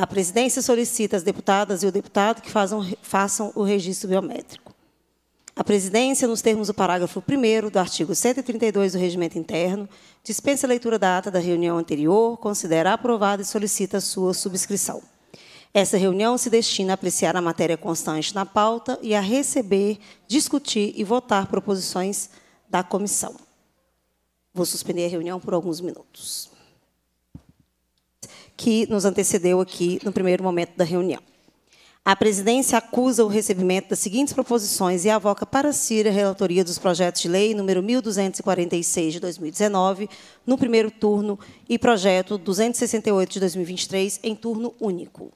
A presidência solicita às deputadas e ao deputado que façam, façam o registro biométrico. A presidência, nos termos do parágrafo 1 do artigo 132 do Regimento Interno, dispensa a leitura da ata da reunião anterior, considera aprovada e solicita sua subscrição. Essa reunião se destina a apreciar a matéria constante na pauta e a receber, discutir e votar proposições da comissão. Vou suspender a reunião por alguns minutos que nos antecedeu aqui no primeiro momento da reunião. A presidência acusa o recebimento das seguintes proposições e avoca para si a relatoria dos projetos de lei número 1246 de 2019 no primeiro turno e projeto 268 de 2023 em turno único.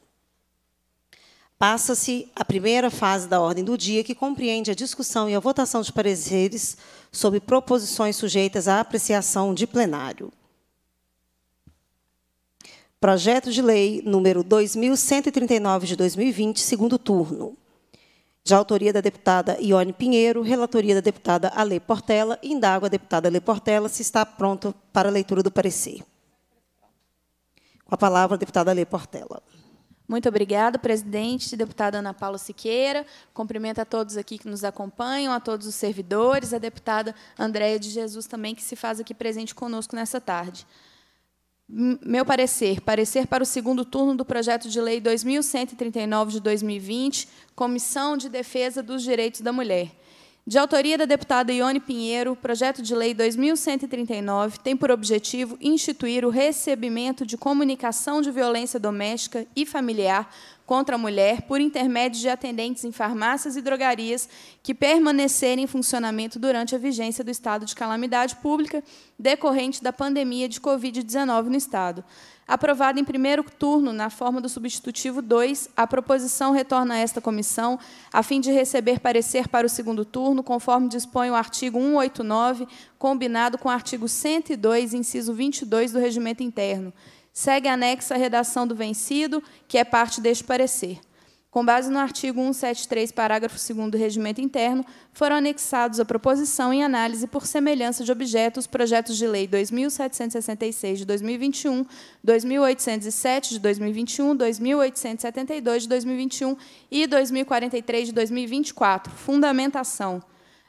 Passa-se a primeira fase da ordem do dia, que compreende a discussão e a votação de pareceres sobre proposições sujeitas à apreciação de plenário. Projeto de Lei número 2139 de 2020, segundo turno. De autoria da deputada Ione Pinheiro, relatoria da deputada Ale Portela, indago a deputada Ale Portela se está pronta para a leitura do parecer. Com a palavra, a deputada Ale Portela. Muito obrigada, presidente, deputada Ana Paula Siqueira. Cumprimento a todos aqui que nos acompanham, a todos os servidores, a deputada Andréia de Jesus também, que se faz aqui presente conosco nessa tarde meu parecer, parecer para o segundo turno do projeto de lei 2139 de 2020, Comissão de Defesa dos Direitos da Mulher. De autoria da deputada Ione Pinheiro, o projeto de lei 2139 tem por objetivo instituir o recebimento de comunicação de violência doméstica e familiar contra a mulher por intermédio de atendentes em farmácias e drogarias que permanecerem em funcionamento durante a vigência do estado de calamidade pública decorrente da pandemia de Covid-19 no Estado. Aprovada em primeiro turno, na forma do substitutivo 2, a proposição retorna a esta comissão, a fim de receber parecer para o segundo turno, conforme dispõe o artigo 189, combinado com o artigo 102, inciso 22 do Regimento Interno, segue anexa a redação do vencido, que é parte deste parecer. Com base no artigo 173, parágrafo 2 do Regimento Interno, foram anexados à proposição em análise por semelhança de objeto os projetos de lei 2766 de 2021, 2807 de 2021, 2872 de 2021 e 2043 de 2024. Fundamentação.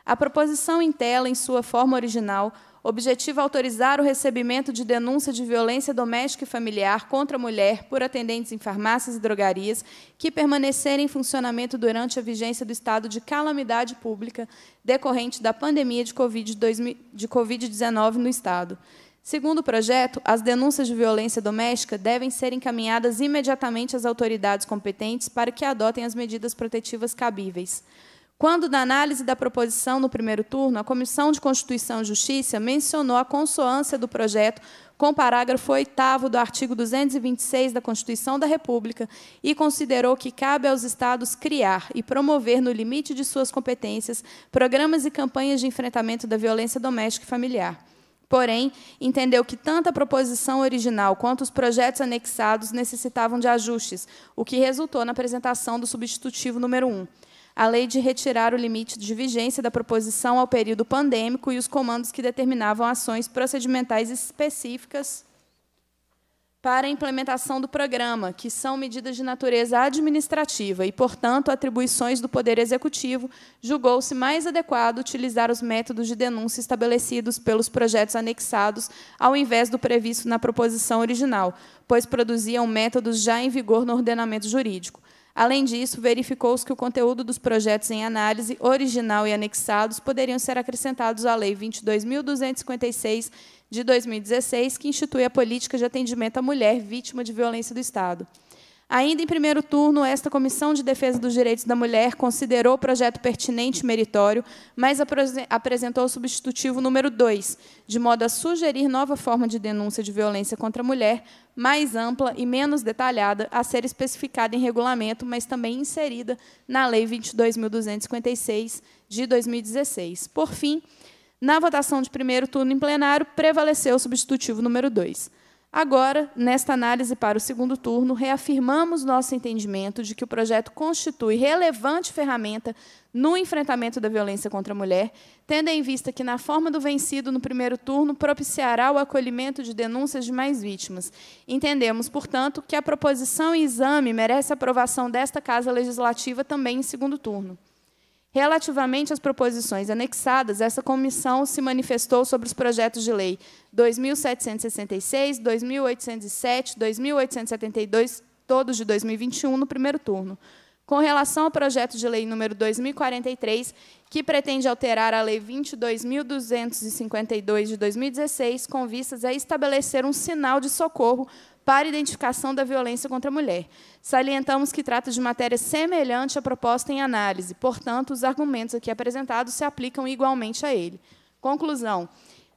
A proposição em tela, em sua forma original, objetiva é autorizar o recebimento de denúncia de violência doméstica e familiar contra a mulher por atendentes em farmácias e drogarias que permanecerem em funcionamento durante a vigência do estado de calamidade pública decorrente da pandemia de Covid-19 no Estado. Segundo o projeto, as denúncias de violência doméstica devem ser encaminhadas imediatamente às autoridades competentes para que adotem as medidas protetivas cabíveis. Quando da análise da proposição no primeiro turno, a Comissão de Constituição e Justiça mencionou a consoância do projeto com o parágrafo 8 do artigo 226 da Constituição da República e considerou que cabe aos Estados criar e promover, no limite de suas competências, programas e campanhas de enfrentamento da violência doméstica e familiar. Porém, entendeu que tanto a proposição original quanto os projetos anexados necessitavam de ajustes, o que resultou na apresentação do substitutivo número 1 a lei de retirar o limite de vigência da proposição ao período pandêmico e os comandos que determinavam ações procedimentais específicas para a implementação do programa, que são medidas de natureza administrativa e, portanto, atribuições do Poder Executivo, julgou-se mais adequado utilizar os métodos de denúncia estabelecidos pelos projetos anexados, ao invés do previsto na proposição original, pois produziam métodos já em vigor no ordenamento jurídico. Além disso, verificou-se que o conteúdo dos projetos em análise, original e anexados, poderiam ser acrescentados à Lei 22.256 de 2016, que institui a política de atendimento à mulher vítima de violência do Estado. Ainda em primeiro turno, esta Comissão de Defesa dos Direitos da Mulher considerou o projeto pertinente e meritório, mas apresentou o substitutivo número 2, de modo a sugerir nova forma de denúncia de violência contra a mulher, mais ampla e menos detalhada, a ser especificada em regulamento, mas também inserida na Lei 22.256, de 2016. Por fim, na votação de primeiro turno em plenário, prevaleceu o substitutivo número 2. Agora, nesta análise para o segundo turno, reafirmamos nosso entendimento de que o projeto constitui relevante ferramenta no enfrentamento da violência contra a mulher, tendo em vista que, na forma do vencido no primeiro turno, propiciará o acolhimento de denúncias de mais vítimas. Entendemos, portanto, que a proposição e exame merece aprovação desta Casa Legislativa também em segundo turno. Relativamente às proposições anexadas, essa comissão se manifestou sobre os projetos de lei 2766, 2807, 2872, todos de 2021, no primeiro turno com relação ao projeto de lei número 2043, que pretende alterar a lei 22.252 de 2016, com vistas a estabelecer um sinal de socorro para identificação da violência contra a mulher. Salientamos que trata de matéria semelhante à proposta em análise, portanto, os argumentos aqui apresentados se aplicam igualmente a ele. Conclusão.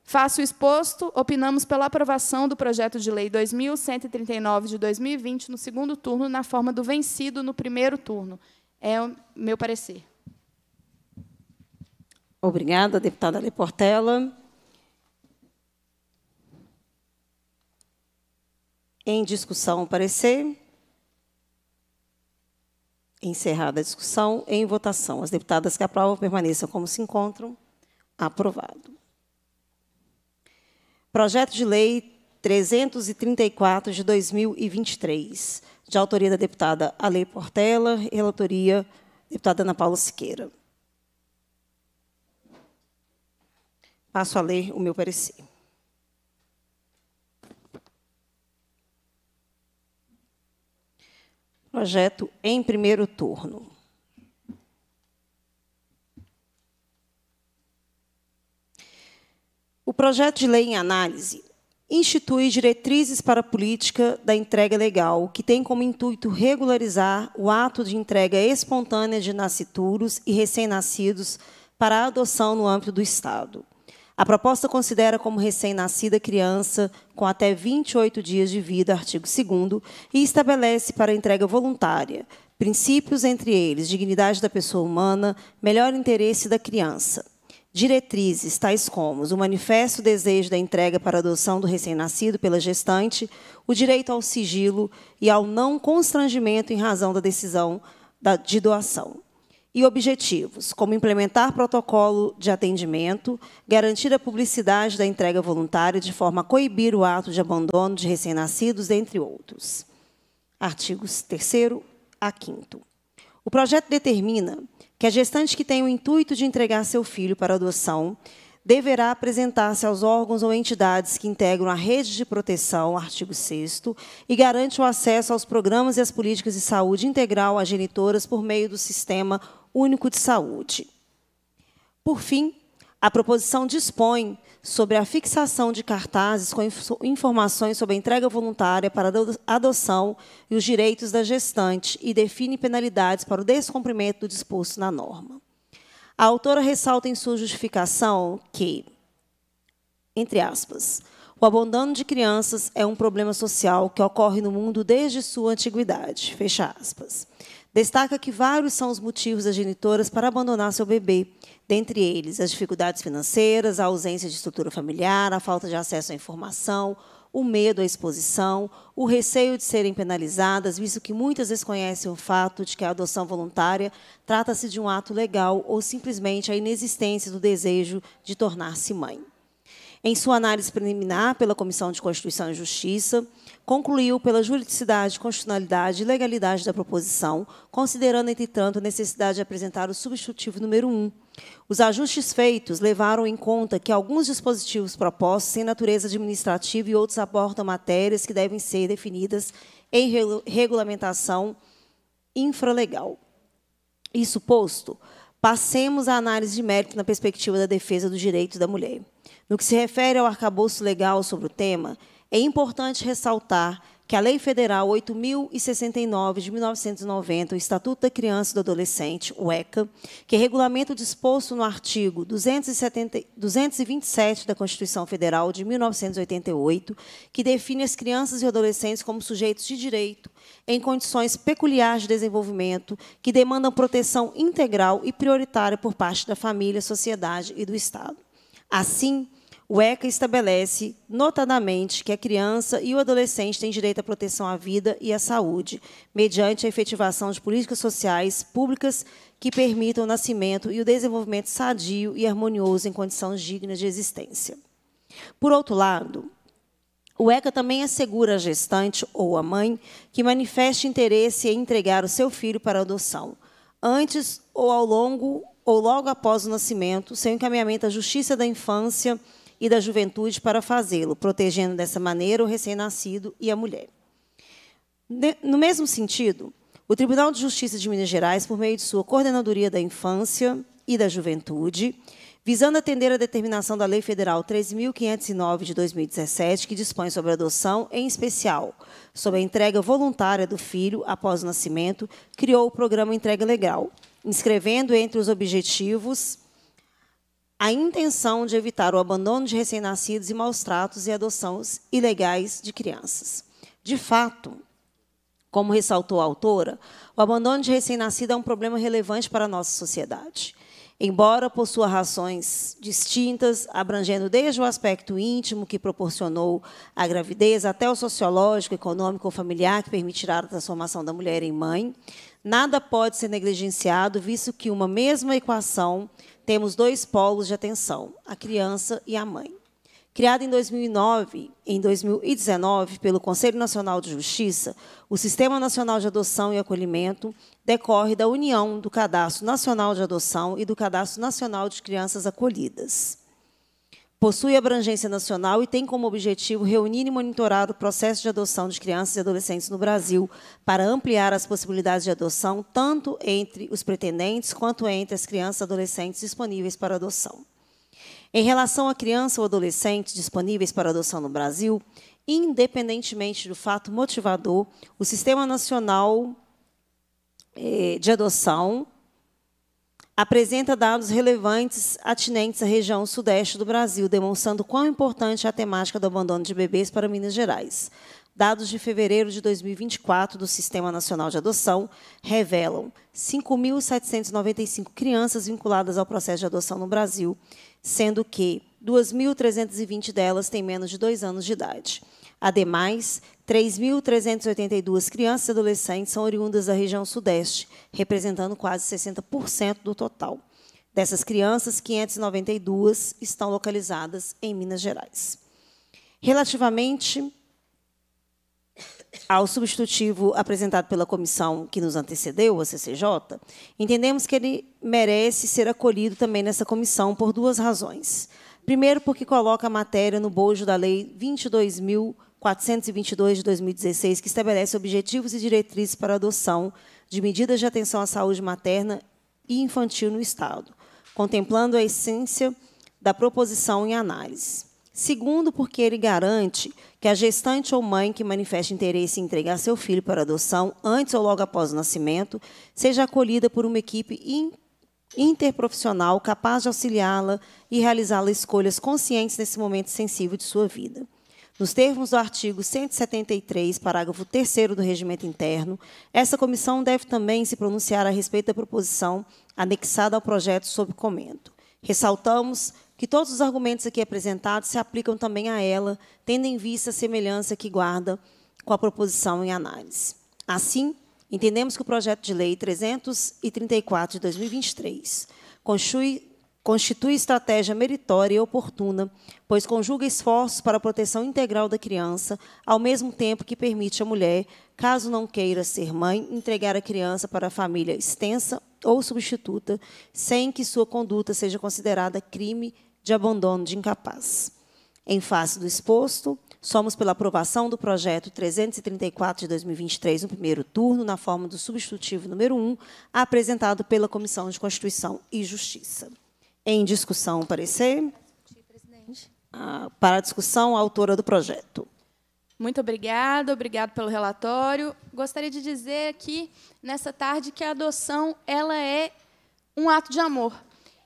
Faço o exposto, opinamos pela aprovação do projeto de lei 2139 de 2020 no segundo turno, na forma do vencido no primeiro turno. É o meu parecer. Obrigada, deputada Portela. Em discussão, o parecer. Encerrada a discussão, em votação. As deputadas que aprovam permaneçam como se encontram. Aprovado. Projeto de Lei 334 de 2023, de autoria da deputada Ale Portela, relatoria deputada Ana Paula Siqueira. Passo a ler o meu parecer. Projeto em primeiro turno. O projeto de lei em análise institui diretrizes para a política da entrega legal, que tem como intuito regularizar o ato de entrega espontânea de nascituros e recém-nascidos para a adoção no âmbito do Estado. A proposta considera como recém-nascida criança com até 28 dias de vida, artigo 2 e estabelece para a entrega voluntária princípios entre eles dignidade da pessoa humana, melhor interesse da criança diretrizes tais como o manifesto desejo da entrega para adoção do recém-nascido pela gestante, o direito ao sigilo e ao não constrangimento em razão da decisão de doação. E objetivos, como implementar protocolo de atendimento, garantir a publicidade da entrega voluntária de forma a coibir o ato de abandono de recém-nascidos, entre outros. Artigos 3 a 5 o projeto determina que a gestante que tem o intuito de entregar seu filho para adoção deverá apresentar-se aos órgãos ou entidades que integram a rede de proteção, artigo 6 e garante o acesso aos programas e às políticas de saúde integral às genitoras por meio do Sistema Único de Saúde. Por fim, a proposição dispõe sobre a fixação de cartazes com informações sobre a entrega voluntária para adoção e os direitos da gestante e define penalidades para o descumprimento do disposto na norma. A autora ressalta em sua justificação que, entre aspas, o abandono de crianças é um problema social que ocorre no mundo desde sua antiguidade, fecha aspas. Destaca que vários são os motivos das genitoras para abandonar seu bebê, dentre eles as dificuldades financeiras, a ausência de estrutura familiar, a falta de acesso à informação, o medo à exposição, o receio de serem penalizadas, visto que muitas desconhecem o fato de que a adoção voluntária trata-se de um ato legal ou simplesmente a inexistência do desejo de tornar-se mãe. Em sua análise preliminar pela Comissão de Constituição e Justiça, concluiu pela juridicidade, constitucionalidade e legalidade da proposição, considerando, entretanto, a necessidade de apresentar o substitutivo número 1. Os ajustes feitos levaram em conta que alguns dispositivos propostos têm natureza administrativa e outros abordam matérias que devem ser definidas em regulamentação infralegal. Isso posto, passemos à análise de mérito na perspectiva da defesa do direito da mulher. No que se refere ao arcabouço legal sobre o tema, é importante ressaltar que a Lei Federal 8.069, de 1990, o Estatuto da Criança e do Adolescente, o ECA, que é regulamento disposto no artigo 270, 227 da Constituição Federal de 1988, que define as crianças e adolescentes como sujeitos de direito, em condições peculiares de desenvolvimento, que demandam proteção integral e prioritária por parte da família, sociedade e do Estado. Assim, o ECA estabelece, notadamente, que a criança e o adolescente têm direito à proteção à vida e à saúde, mediante a efetivação de políticas sociais públicas que permitam o nascimento e o desenvolvimento sadio e harmonioso em condições dignas de existência. Por outro lado, o ECA também assegura à gestante ou à mãe que manifeste interesse em entregar o seu filho para adoção, antes ou ao longo ou logo após o nascimento, seu encaminhamento à Justiça da Infância e da juventude para fazê-lo, protegendo dessa maneira o recém-nascido e a mulher. No mesmo sentido, o Tribunal de Justiça de Minas Gerais, por meio de sua Coordenadoria da Infância e da Juventude, visando atender a determinação da Lei Federal 3.509 de 2017, que dispõe sobre adoção, em especial sobre a entrega voluntária do filho após o nascimento, criou o programa Entrega Legal, inscrevendo entre os objetivos a intenção de evitar o abandono de recém-nascidos e maus tratos e adoções ilegais de crianças. De fato, como ressaltou a autora, o abandono de recém-nascido é um problema relevante para a nossa sociedade. Embora possua razões distintas, abrangendo desde o aspecto íntimo que proporcionou a gravidez até o sociológico, econômico ou familiar que permitirá a transformação da mulher em mãe, nada pode ser negligenciado, visto que uma mesma equação temos dois polos de atenção, a criança e a mãe. Criado em 2009, em 2019 pelo Conselho Nacional de Justiça, o Sistema Nacional de Adoção e Acolhimento decorre da união do Cadastro Nacional de Adoção e do Cadastro Nacional de Crianças Acolhidas possui abrangência nacional e tem como objetivo reunir e monitorar o processo de adoção de crianças e adolescentes no Brasil para ampliar as possibilidades de adoção, tanto entre os pretendentes quanto entre as crianças e adolescentes disponíveis para adoção. Em relação à criança ou adolescente disponíveis para adoção no Brasil, independentemente do fato motivador, o Sistema Nacional eh, de Adoção apresenta dados relevantes atinentes à região sudeste do Brasil, demonstrando quão importante é a temática do abandono de bebês para Minas Gerais. Dados de fevereiro de 2024 do Sistema Nacional de Adoção revelam 5.795 crianças vinculadas ao processo de adoção no Brasil, sendo que 2.320 delas têm menos de dois anos de idade. Ademais, 3.382 crianças e adolescentes são oriundas da região Sudeste, representando quase 60% do total. Dessas crianças, 592 estão localizadas em Minas Gerais. Relativamente ao substitutivo apresentado pela comissão que nos antecedeu, a CCJ, entendemos que ele merece ser acolhido também nessa comissão por duas razões. Primeiro, porque coloca a matéria no bojo da Lei 22.000 422 de 2016, que estabelece objetivos e diretrizes para a adoção de medidas de atenção à saúde materna e infantil no Estado, contemplando a essência da proposição em análise. Segundo, porque ele garante que a gestante ou mãe que manifeste interesse em entregar seu filho para adoção antes ou logo após o nascimento seja acolhida por uma equipe interprofissional capaz de auxiliá-la e realizá-la escolhas conscientes nesse momento sensível de sua vida. Nos termos do artigo 173, parágrafo 3 do Regimento Interno, essa comissão deve também se pronunciar a respeito da proposição anexada ao projeto sob comento. Ressaltamos que todos os argumentos aqui apresentados se aplicam também a ela, tendo em vista a semelhança que guarda com a proposição em análise. Assim, entendemos que o projeto de lei 334 de 2023 constitui constitui estratégia meritória e oportuna, pois conjuga esforços para a proteção integral da criança, ao mesmo tempo que permite à mulher, caso não queira ser mãe, entregar a criança para a família extensa ou substituta, sem que sua conduta seja considerada crime de abandono de incapaz. Em face do exposto, somos pela aprovação do projeto 334 de 2023 no primeiro turno, na forma do substitutivo número 1, apresentado pela Comissão de Constituição e Justiça. Em discussão, parecer. Ah, para a discussão, a autora do projeto. Muito obrigada, obrigado pelo relatório. Gostaria de dizer aqui, nessa tarde, que a adoção ela é um ato de amor.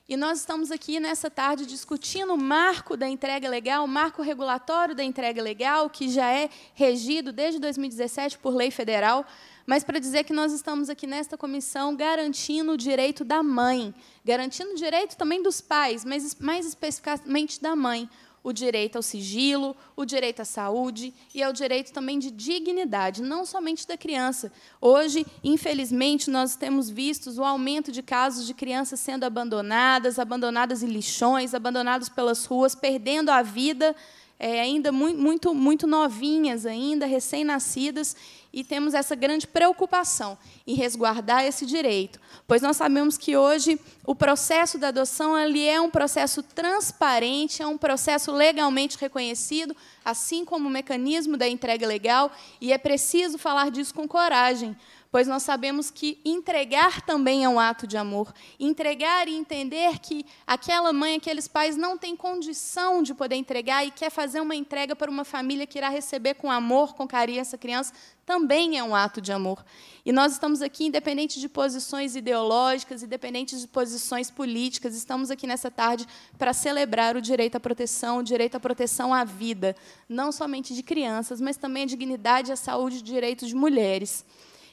E nós estamos aqui nessa tarde discutindo o marco da entrega legal, o marco regulatório da entrega legal, que já é regido desde 2017 por lei federal mas para dizer que nós estamos aqui nesta comissão garantindo o direito da mãe, garantindo o direito também dos pais, mas mais especificamente da mãe, o direito ao sigilo, o direito à saúde e ao direito também de dignidade, não somente da criança. Hoje, infelizmente, nós temos visto o aumento de casos de crianças sendo abandonadas, abandonadas em lixões, abandonadas pelas ruas, perdendo a vida, é, ainda muito, muito, muito novinhas, ainda recém-nascidas, e temos essa grande preocupação em resguardar esse direito, pois nós sabemos que hoje o processo da adoção ali é um processo transparente, é um processo legalmente reconhecido, assim como o mecanismo da entrega legal, e é preciso falar disso com coragem, pois nós sabemos que entregar também é um ato de amor. Entregar e entender que aquela mãe, aqueles pais não têm condição de poder entregar e quer fazer uma entrega para uma família que irá receber com amor, com carinho essa criança, também é um ato de amor. E nós estamos aqui, independente de posições ideológicas, independente de posições políticas, estamos aqui nessa tarde para celebrar o direito à proteção, o direito à proteção à vida, não somente de crianças, mas também a dignidade, a saúde e direitos de mulheres.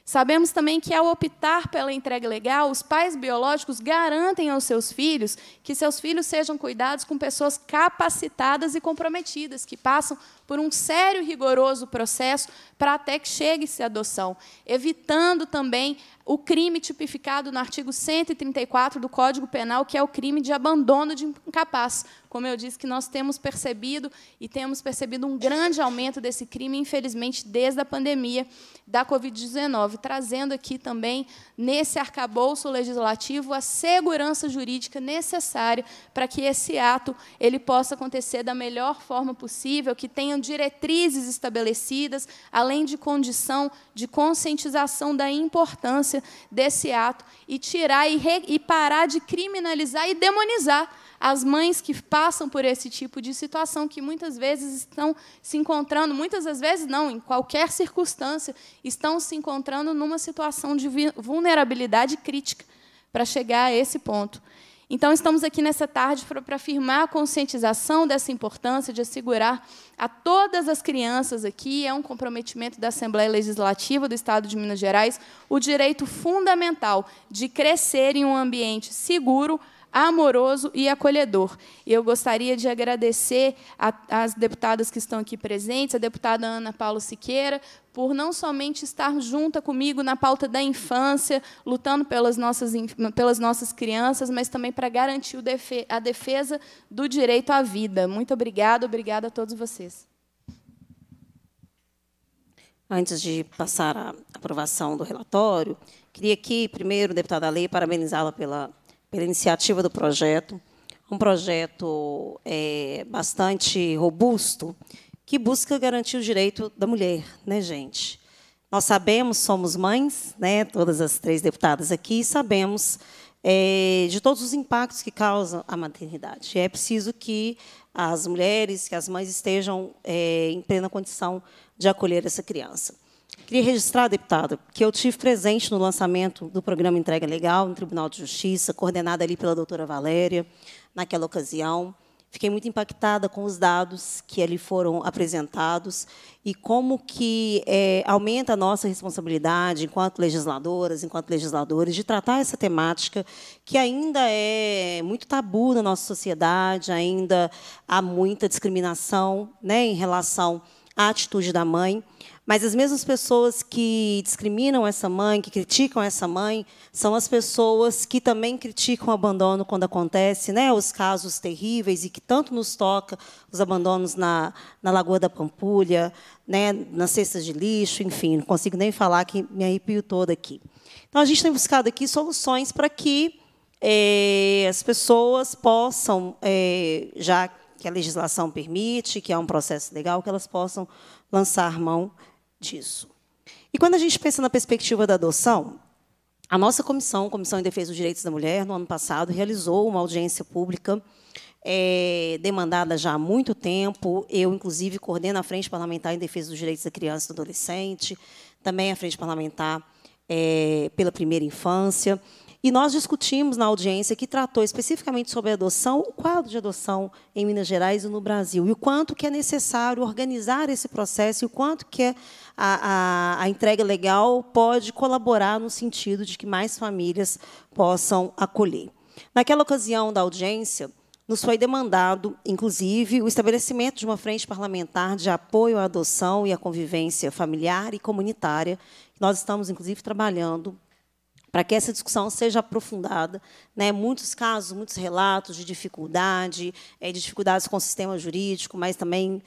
Sabemos também que, ao optar pela entrega legal, os pais biológicos garantem aos seus filhos que seus filhos sejam cuidados com pessoas capacitadas e comprometidas, que passam por um sério e rigoroso processo para até que chegue-se à adoção, evitando também o crime tipificado no artigo 134 do Código Penal, que é o crime de abandono de incapaz. Como eu disse, que nós temos percebido e temos percebido um grande aumento desse crime, infelizmente, desde a pandemia da Covid-19, trazendo aqui também, nesse arcabouço legislativo, a segurança jurídica necessária para que esse ato ele possa acontecer da melhor forma possível, que tenha tenham diretrizes estabelecidas, além de condição de conscientização da importância desse ato e tirar e, re, e parar de criminalizar e demonizar as mães que passam por esse tipo de situação, que muitas vezes estão se encontrando, muitas das vezes não, em qualquer circunstância, estão se encontrando numa situação de vulnerabilidade crítica para chegar a esse ponto. Então, estamos aqui nessa tarde para afirmar a conscientização dessa importância de assegurar a todas as crianças aqui, é um comprometimento da Assembleia Legislativa do Estado de Minas Gerais, o direito fundamental de crescer em um ambiente seguro, amoroso e acolhedor. E eu gostaria de agradecer às deputadas que estão aqui presentes, a deputada Ana Paula Siqueira, por não somente estar junta comigo na pauta da infância, lutando pelas nossas, pelas nossas crianças, mas também para garantir a defesa do direito à vida. Muito obrigada, obrigada a todos vocês. Antes de passar a aprovação do relatório, queria aqui, primeiro, deputada Lei, parabenizá-la pela, pela iniciativa do projeto. Um projeto é, bastante robusto que busca garantir o direito da mulher, né, gente? Nós sabemos, somos mães, né, todas as três deputadas aqui, sabemos é, de todos os impactos que causa a maternidade. É preciso que as mulheres, que as mães estejam é, em plena condição de acolher essa criança. Queria registrar, deputado, que eu tive presente no lançamento do programa Entrega Legal no Tribunal de Justiça, coordenada ali pela doutora Valéria, naquela ocasião. Fiquei muito impactada com os dados que ali foram apresentados e como que é, aumenta a nossa responsabilidade enquanto legisladoras, enquanto legisladores, de tratar essa temática que ainda é muito tabu na nossa sociedade, ainda há muita discriminação né, em relação a a atitude da mãe, mas as mesmas pessoas que discriminam essa mãe, que criticam essa mãe, são as pessoas que também criticam o abandono quando acontece, né? Os casos terríveis e que tanto nos toca, os abandonos na, na Lagoa da Pampulha, né? Nas cestas de lixo, enfim, não consigo nem falar que me arrepio toda aqui. Então a gente tem buscado aqui soluções para que eh, as pessoas possam, eh, já que a legislação permite, que há é um processo legal, que elas possam lançar mão disso. E quando a gente pensa na perspectiva da adoção, a nossa comissão, Comissão em Defesa dos Direitos da Mulher, no ano passado, realizou uma audiência pública é, demandada já há muito tempo. Eu, inclusive, coordeno a Frente Parlamentar em Defesa dos Direitos da Criança e do Adolescente, também a Frente Parlamentar é, pela Primeira Infância. E nós discutimos na audiência que tratou especificamente sobre adoção, o quadro de adoção em Minas Gerais e no Brasil, e o quanto que é necessário organizar esse processo e o quanto que é a, a, a entrega legal pode colaborar no sentido de que mais famílias possam acolher. Naquela ocasião da audiência, nos foi demandado, inclusive, o estabelecimento de uma frente parlamentar de apoio à adoção e à convivência familiar e comunitária. Nós estamos, inclusive, trabalhando para que essa discussão seja aprofundada. Né? Muitos casos, muitos relatos de dificuldade, é, de dificuldades com o sistema jurídico, mas também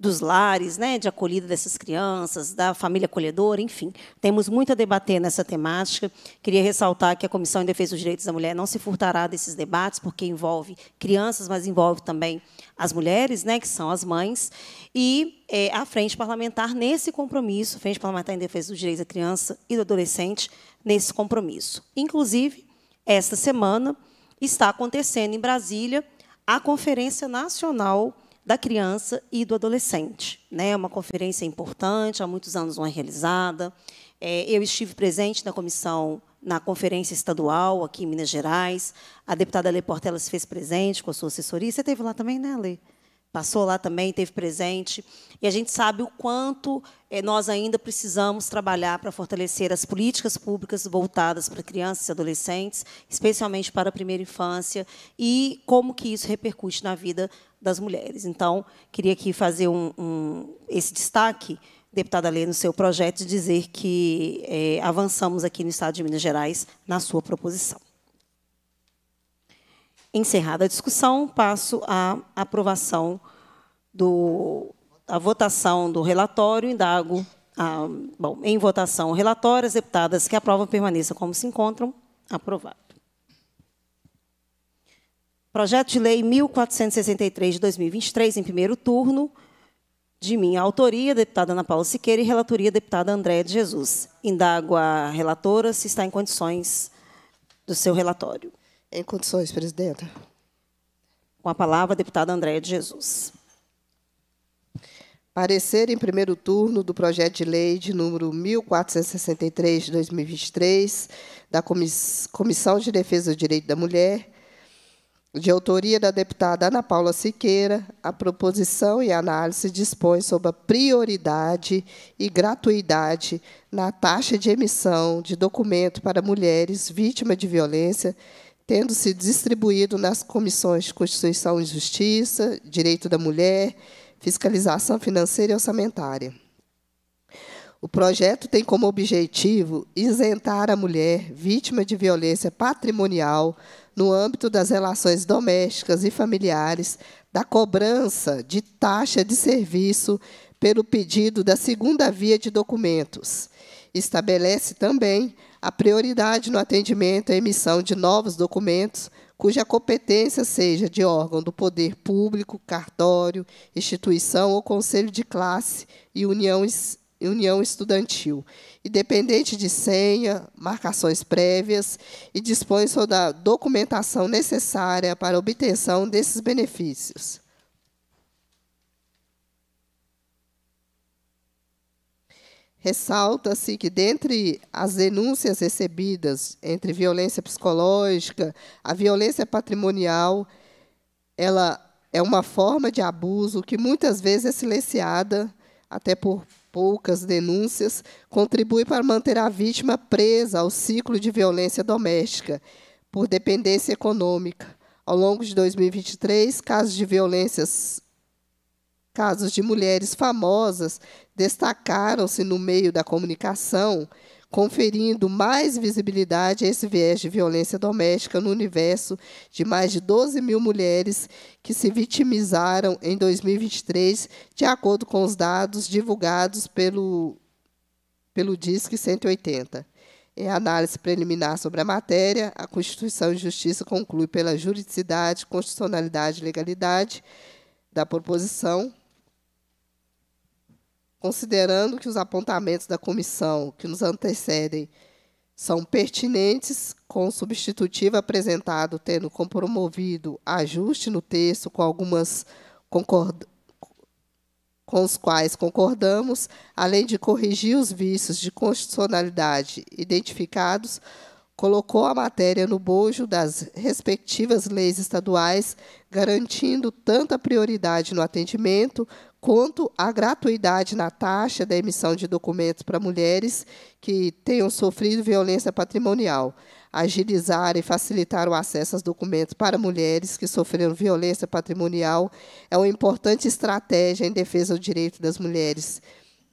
dos lares, né, de acolhida dessas crianças, da família acolhedora, enfim. Temos muito a debater nessa temática. Queria ressaltar que a Comissão em Defesa dos Direitos da Mulher não se furtará desses debates, porque envolve crianças, mas envolve também as mulheres, né, que são as mães, e é, a Frente Parlamentar nesse compromisso, Frente Parlamentar em Defesa dos Direitos da Criança e do Adolescente, nesse compromisso. Inclusive, esta semana está acontecendo em Brasília a Conferência Nacional da Criança e do Adolescente. Né? É uma conferência importante, há muitos anos não é realizada. É, eu estive presente na comissão na conferência estadual aqui em Minas Gerais. A deputada Lê Portela se fez presente com a sua assessoria. Você esteve lá também, né, Lê? Passou lá também, esteve presente. E a gente sabe o quanto é, nós ainda precisamos trabalhar para fortalecer as políticas públicas voltadas para crianças e adolescentes, especialmente para a primeira infância, e como que isso repercute na vida das mulheres. Então, queria aqui fazer um, um, esse destaque, deputada Lê, no seu projeto, de dizer que é, avançamos aqui no Estado de Minas Gerais na sua proposição. Encerrada a discussão, passo à aprovação do a votação do relatório, indago, a, bom, em votação o relatório, as deputadas que aprovam permaneçam como se encontram, aprovado. Projeto de Lei 1463 de 2023, em primeiro turno, de minha autoria, deputada Ana Paula Siqueira, e relatoria, deputada Andréa de Jesus. Indago a relatora se está em condições do seu relatório. Em condições, presidenta. Com a palavra, deputada Andréa de Jesus. Parecer em primeiro turno do projeto de lei de número 1463 de 2023 da Comissão de Defesa do Direito da Mulher, de autoria da deputada Ana Paula Siqueira, a proposição e análise dispõe sobre a prioridade e gratuidade na taxa de emissão de documento para mulheres vítimas de violência, tendo se distribuído nas comissões de Constituição e Justiça, Direito da Mulher, fiscalização financeira e orçamentária. O projeto tem como objetivo isentar a mulher vítima de violência patrimonial no âmbito das relações domésticas e familiares da cobrança de taxa de serviço pelo pedido da segunda via de documentos. Estabelece também a prioridade no atendimento à emissão de novos documentos cuja competência seja de órgão do poder público, cartório, instituição ou conselho de classe e união, união estudantil, independente de senha, marcações prévias, e dispõe sobre a documentação necessária para a obtenção desses benefícios. Ressalta-se assim, que, dentre as denúncias recebidas entre violência psicológica, a violência patrimonial, ela é uma forma de abuso que muitas vezes é silenciada, até por poucas denúncias, contribui para manter a vítima presa ao ciclo de violência doméstica por dependência econômica. Ao longo de 2023, casos de violências casos de mulheres famosas destacaram-se no meio da comunicação, conferindo mais visibilidade a esse viés de violência doméstica no universo de mais de 12 mil mulheres que se vitimizaram em 2023, de acordo com os dados divulgados pelo, pelo DISC 180. Em análise preliminar sobre a matéria, a Constituição de Justiça conclui pela juridicidade, constitucionalidade e legalidade da proposição considerando que os apontamentos da comissão que nos antecedem são pertinentes, com o substitutivo apresentado tendo compromovido ajuste no texto com algumas concord... com os quais concordamos, além de corrigir os vícios de constitucionalidade identificados, colocou a matéria no bojo das respectivas leis estaduais, garantindo tanta prioridade no atendimento quanto à gratuidade na taxa da emissão de documentos para mulheres que tenham sofrido violência patrimonial, agilizar e facilitar o acesso aos documentos para mulheres que sofreram violência patrimonial é uma importante estratégia em defesa do direito das mulheres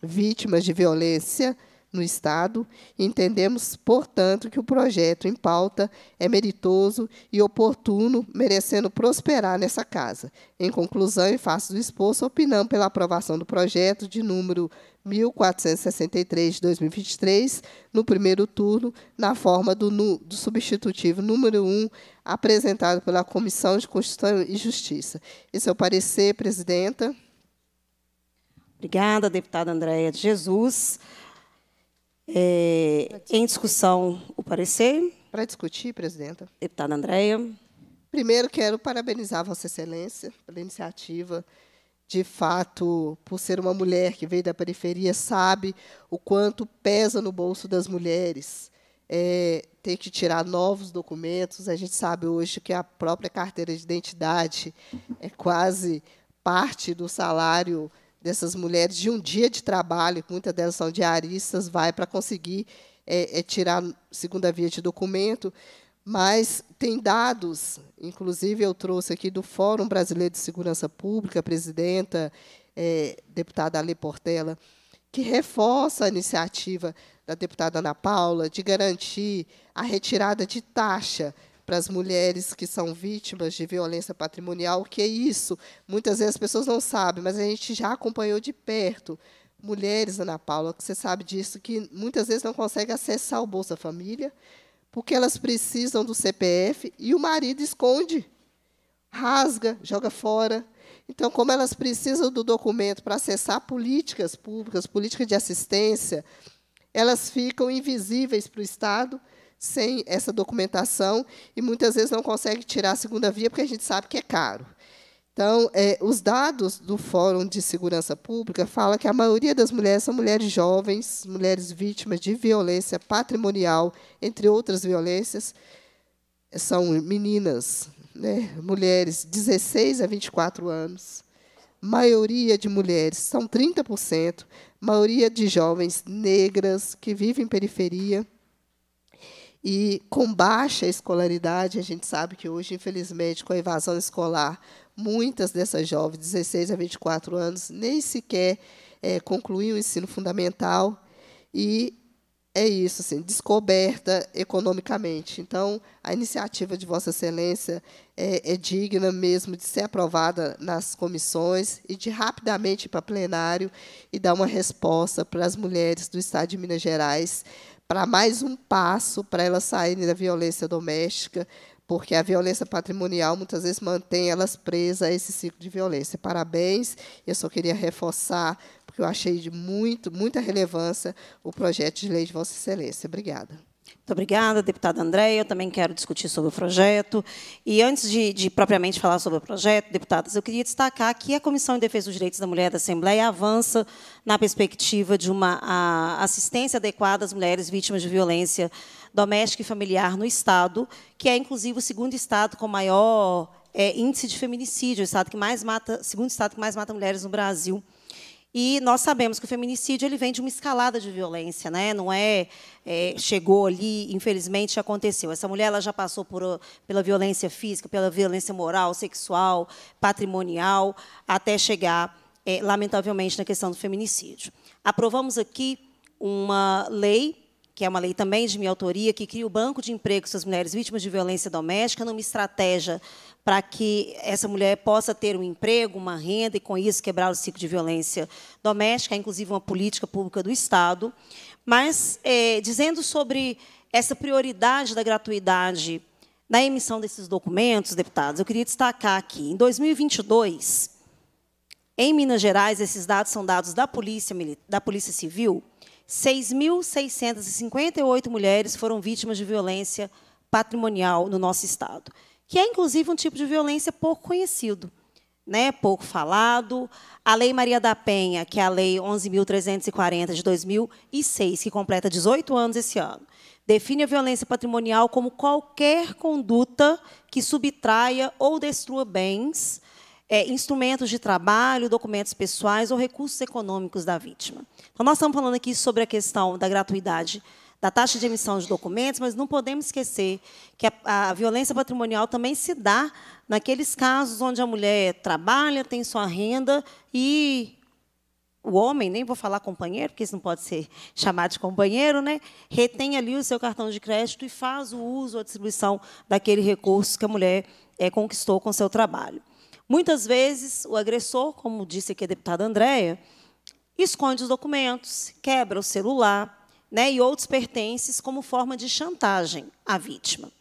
vítimas de violência patrimonial no Estado. Entendemos, portanto, que o projeto em pauta é meritoso e oportuno, merecendo prosperar nessa casa. Em conclusão, em face do exposto, opinamos pela aprovação do projeto de número 1463 de 2023, no primeiro turno, na forma do, do substitutivo número 1, apresentado pela Comissão de Constituição e Justiça. Esse é o parecer, presidenta. Obrigada, deputada Andréia de Jesus. É, em discussão, o parecer. Para discutir, presidenta. Deputada Andréia. Primeiro, quero parabenizar Vossa Excelência pela iniciativa. De fato, por ser uma mulher que veio da periferia, sabe o quanto pesa no bolso das mulheres é, ter que tirar novos documentos. A gente sabe hoje que a própria carteira de identidade é quase parte do salário dessas mulheres de um dia de trabalho, muitas delas são diaristas, vai para conseguir é, é, tirar segunda via de documento, mas tem dados, inclusive eu trouxe aqui do Fórum Brasileiro de Segurança Pública, presidenta, é, deputada Ale Portela, que reforça a iniciativa da deputada Ana Paula de garantir a retirada de taxa para as mulheres que são vítimas de violência patrimonial, o que é isso? Muitas vezes as pessoas não sabem, mas a gente já acompanhou de perto mulheres, Ana Paula, que você sabe disso, que muitas vezes não conseguem acessar o Bolsa Família, porque elas precisam do CPF e o marido esconde, rasga, joga fora. Então, como elas precisam do documento para acessar políticas públicas, políticas de assistência, elas ficam invisíveis para o Estado sem essa documentação e muitas vezes não consegue tirar a segunda via porque a gente sabe que é caro. Então, é, os dados do Fórum de Segurança Pública falam que a maioria das mulheres são mulheres jovens, mulheres vítimas de violência patrimonial, entre outras violências. São meninas, né, mulheres 16 a 24 anos. Maioria de mulheres, são 30%. Maioria de jovens negras que vivem em periferia e com baixa escolaridade, a gente sabe que hoje, infelizmente, com a evasão escolar, muitas dessas jovens, 16 a 24 anos, nem sequer é, concluíram o ensino fundamental e é isso, assim, descoberta economicamente. Então, a iniciativa de Vossa Excelência é, é digna mesmo de ser aprovada nas comissões e de rapidamente ir para plenário e dar uma resposta para as mulheres do Estado de Minas Gerais para mais um passo para elas saírem da violência doméstica, porque a violência patrimonial muitas vezes mantém elas presas a esse ciclo de violência. Parabéns, eu só queria reforçar, porque eu achei de muito, muita relevância o projeto de lei de Vossa Excelência. Obrigada. Muito obrigada, deputada Andréia. Eu também quero discutir sobre o projeto. E antes de, de, propriamente falar sobre o projeto, deputadas, eu queria destacar que a Comissão de Defesa dos Direitos da Mulher da Assembleia avança na perspectiva de uma assistência adequada às mulheres vítimas de violência doméstica e familiar no Estado, que é, inclusive, o segundo Estado com maior é, índice de feminicídio, o Estado que mais mata, segundo Estado que mais mata mulheres no Brasil. E nós sabemos que o feminicídio ele vem de uma escalada de violência, né? não é, é chegou ali, infelizmente aconteceu. Essa mulher ela já passou por, pela violência física, pela violência moral, sexual, patrimonial, até chegar, é, lamentavelmente, na questão do feminicídio. Aprovamos aqui uma lei que é uma lei também de minha autoria, que cria o Banco de Emprego para as Mulheres Vítimas de Violência Doméstica numa estratégia para que essa mulher possa ter um emprego, uma renda e, com isso, quebrar o ciclo de violência doméstica, é, inclusive uma política pública do Estado. Mas, é, dizendo sobre essa prioridade da gratuidade na emissão desses documentos, deputados, eu queria destacar aqui, em 2022, em Minas Gerais, esses dados são dados da Polícia, da polícia Civil, 6.658 mulheres foram vítimas de violência patrimonial no nosso Estado, que é, inclusive, um tipo de violência pouco conhecido, né? pouco falado. A Lei Maria da Penha, que é a Lei 11.340 de 2006, que completa 18 anos esse ano, define a violência patrimonial como qualquer conduta que subtraia ou destrua bens é, instrumentos de trabalho, documentos pessoais ou recursos econômicos da vítima. Então, nós estamos falando aqui sobre a questão da gratuidade da taxa de emissão de documentos, mas não podemos esquecer que a, a, violência patrimonial também se dá naqueles casos onde a mulher trabalha, tem sua renda e o homem, nem vou falar companheiro, porque isso não pode ser chamado de companheiro, né? retém ali o seu cartão de crédito e faz o uso ou distribuição daquele recurso que a mulher é, conquistou com seu trabalho. Muitas vezes, o agressor, como disse aqui a deputada Andréia, esconde os documentos, quebra o celular né, e outros pertences como forma de chantagem à vítima.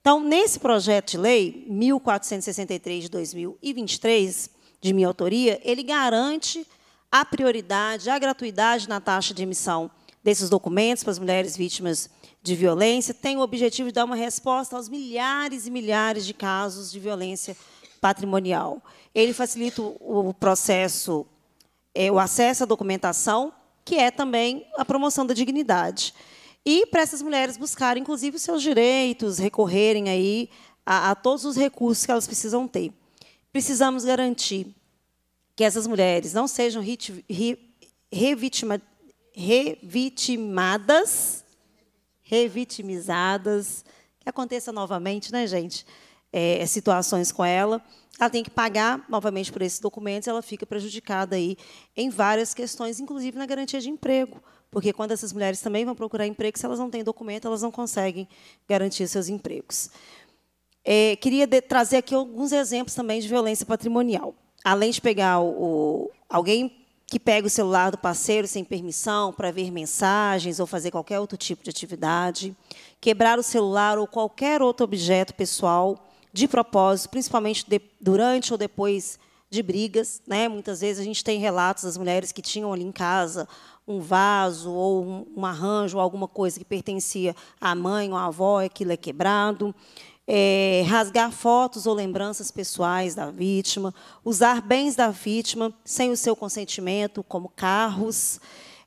Então, nesse projeto de lei, 1463 de 2023, de minha autoria, ele garante a prioridade, a gratuidade na taxa de emissão desses documentos para as mulheres vítimas de violência, tem o objetivo de dar uma resposta aos milhares e milhares de casos de violência doméstica patrimonial. Ele facilita o processo, é, o acesso à documentação, que é também a promoção da dignidade. E para essas mulheres buscarem, inclusive, os seus direitos, recorrerem aí a, a todos os recursos que elas precisam ter. Precisamos garantir que essas mulheres não sejam revitimadas, revitimizadas, que aconteça novamente, né, gente? é, situações com ela. Ela tem que pagar novamente por esses documentos, ela fica prejudicada aí em várias questões, inclusive na garantia de emprego, porque quando essas mulheres também vão procurar emprego, se elas não têm documento, elas não conseguem garantir seus empregos. É, queria de, trazer aqui alguns exemplos também de violência patrimonial. Além de pegar o, o alguém que pega o celular do parceiro sem permissão para ver mensagens ou fazer qualquer outro tipo de atividade, quebrar o celular ou qualquer outro objeto pessoal de propósito, principalmente de, durante ou depois de brigas. Né? Muitas vezes a gente tem relatos das mulheres que tinham ali em casa um vaso ou um, um arranjo, ou alguma coisa que pertencia à mãe ou à avó, aquilo é quebrado. É, rasgar fotos ou lembranças pessoais da vítima, usar bens da vítima sem o seu consentimento, como carros,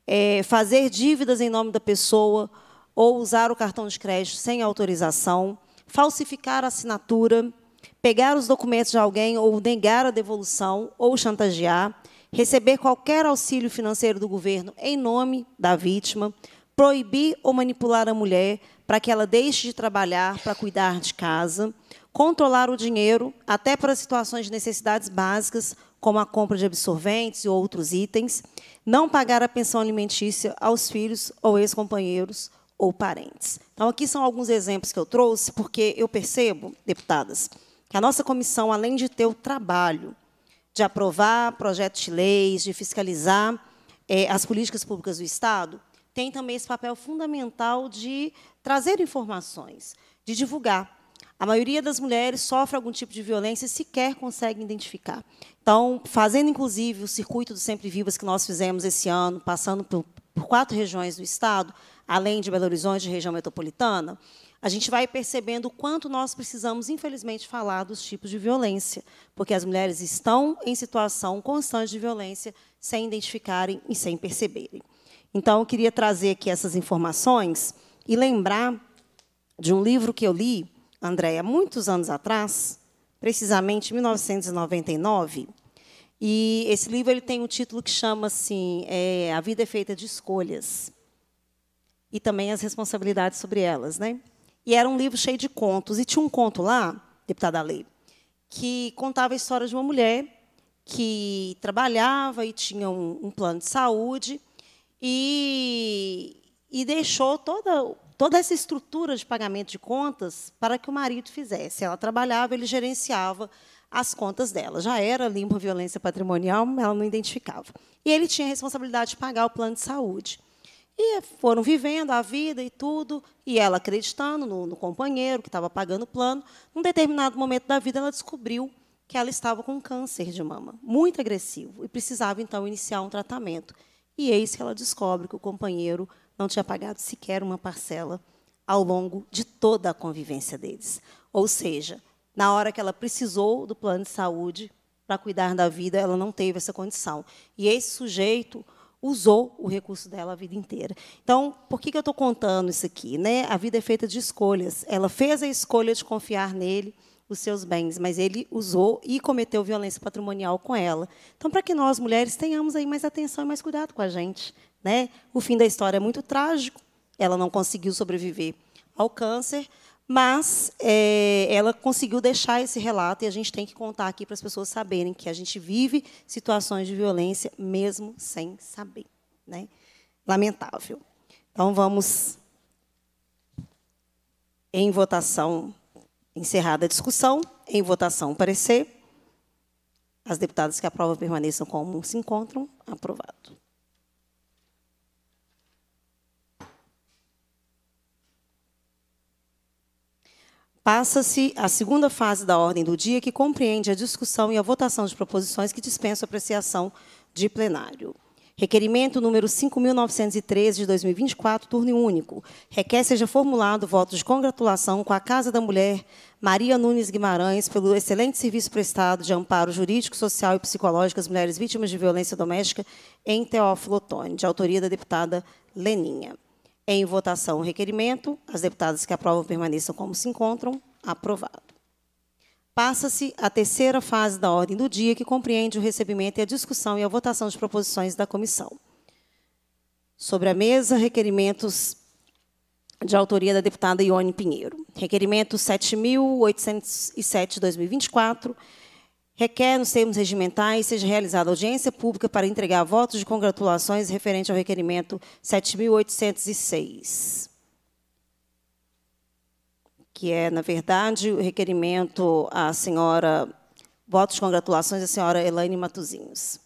é, fazer dívidas em nome da pessoa ou usar o cartão de crédito sem autorização, falsificar a assinatura, pegar os documentos de alguém ou negar a devolução ou chantagear, receber qualquer auxílio financeiro do governo em nome da vítima, proibir ou manipular a mulher para que ela deixe de trabalhar para cuidar de casa, controlar o dinheiro até para situações de necessidades básicas, como a compra de absorventes e outros itens, não pagar a pensão alimentícia aos filhos ou ex-companheiros ou parentes. Então, aqui são alguns exemplos que eu trouxe, porque eu percebo, deputadas, que a nossa comissão, além de ter o trabalho de aprovar projetos de leis, de fiscalizar é, as políticas públicas do Estado, tem também esse papel fundamental de trazer informações, de divulgar. A maioria das mulheres sofre algum tipo de violência e sequer consegue identificar. Então, fazendo, inclusive, o circuito do Sempre Vivas que nós fizemos esse ano, passando por, por quatro regiões do Estado, além de Belo Horizonte, região metropolitana, a gente vai percebendo o quanto nós precisamos, infelizmente, falar dos tipos de violência, porque as mulheres estão em situação constante de violência sem identificarem e sem perceberem. Então, eu queria trazer aqui essas informações e lembrar de um livro que eu li, Andréia, muitos anos atrás, precisamente em 1999. E esse livro ele tem um título que chama assim, eh, é, A Vida é Feita de Escolhas e também as responsabilidades sobre elas. Né? E era um livro cheio de contos. E tinha um conto lá, deputada Lei, que contava a história de uma mulher que trabalhava e tinha um, um plano de saúde e, e deixou toda, toda essa estrutura de pagamento de contas para que o marido fizesse. Ela trabalhava, ele gerenciava as contas dela. Já era limpa violência patrimonial, ela não identificava. E ele tinha a responsabilidade de pagar o plano de saúde. E foram vivendo a vida e tudo, e ela acreditando no, no companheiro que estava pagando o plano. Num determinado momento da vida, ela descobriu que ela estava com câncer de mama, muito agressivo, e precisava então iniciar um tratamento. E eis que ela descobre que o companheiro não tinha pagado sequer uma parcela ao longo de toda a convivência deles. Ou seja, na hora que ela precisou do plano de saúde para cuidar da vida, ela não teve essa condição. E esse sujeito usou o recurso dela a vida inteira. Então, por que, que eu estou contando isso aqui? Né? A vida é feita de escolhas. Ela fez a escolha de confiar nele os seus bens, mas ele usou e cometeu violência patrimonial com ela. Então, para que nós, mulheres, tenhamos aí mais atenção e mais cuidado com a gente. Né? O fim da história é muito trágico. Ela não conseguiu sobreviver ao câncer, mas é, ela conseguiu deixar esse relato e a gente tem que contar aqui para as pessoas saberem que a gente vive situações de violência mesmo sem saber. Né? Lamentável. Então vamos em votação, encerrada a discussão, em votação parecer. As deputadas que aprovam permaneçam como se encontram. Aprovado. Passa-se a segunda fase da ordem do dia, que compreende a discussão e a votação de proposições que dispensam apreciação de plenário. Requerimento número 5.913 de 2024, turno único. Requer seja formulado voto de congratulação com a Casa da Mulher Maria Nunes Guimarães pelo excelente serviço prestado de amparo jurídico, social e psicológico às mulheres vítimas de violência doméstica em Teófilo Otoni, de autoria da deputada Leninha. Em votação o requerimento. As deputadas que aprovam permaneçam como se encontram. Aprovado. Passa-se a terceira fase da ordem do dia, que compreende o recebimento e a discussão e a votação de proposições da comissão. Sobre a mesa, requerimentos de autoria da deputada Ione Pinheiro. Requerimento 7.807-2024, Requer nos termos regimentais seja realizada audiência pública para entregar votos de congratulações referente ao requerimento 7.806, que é, na verdade, o requerimento à senhora, votos de congratulações à senhora Elaine Matuzinhos.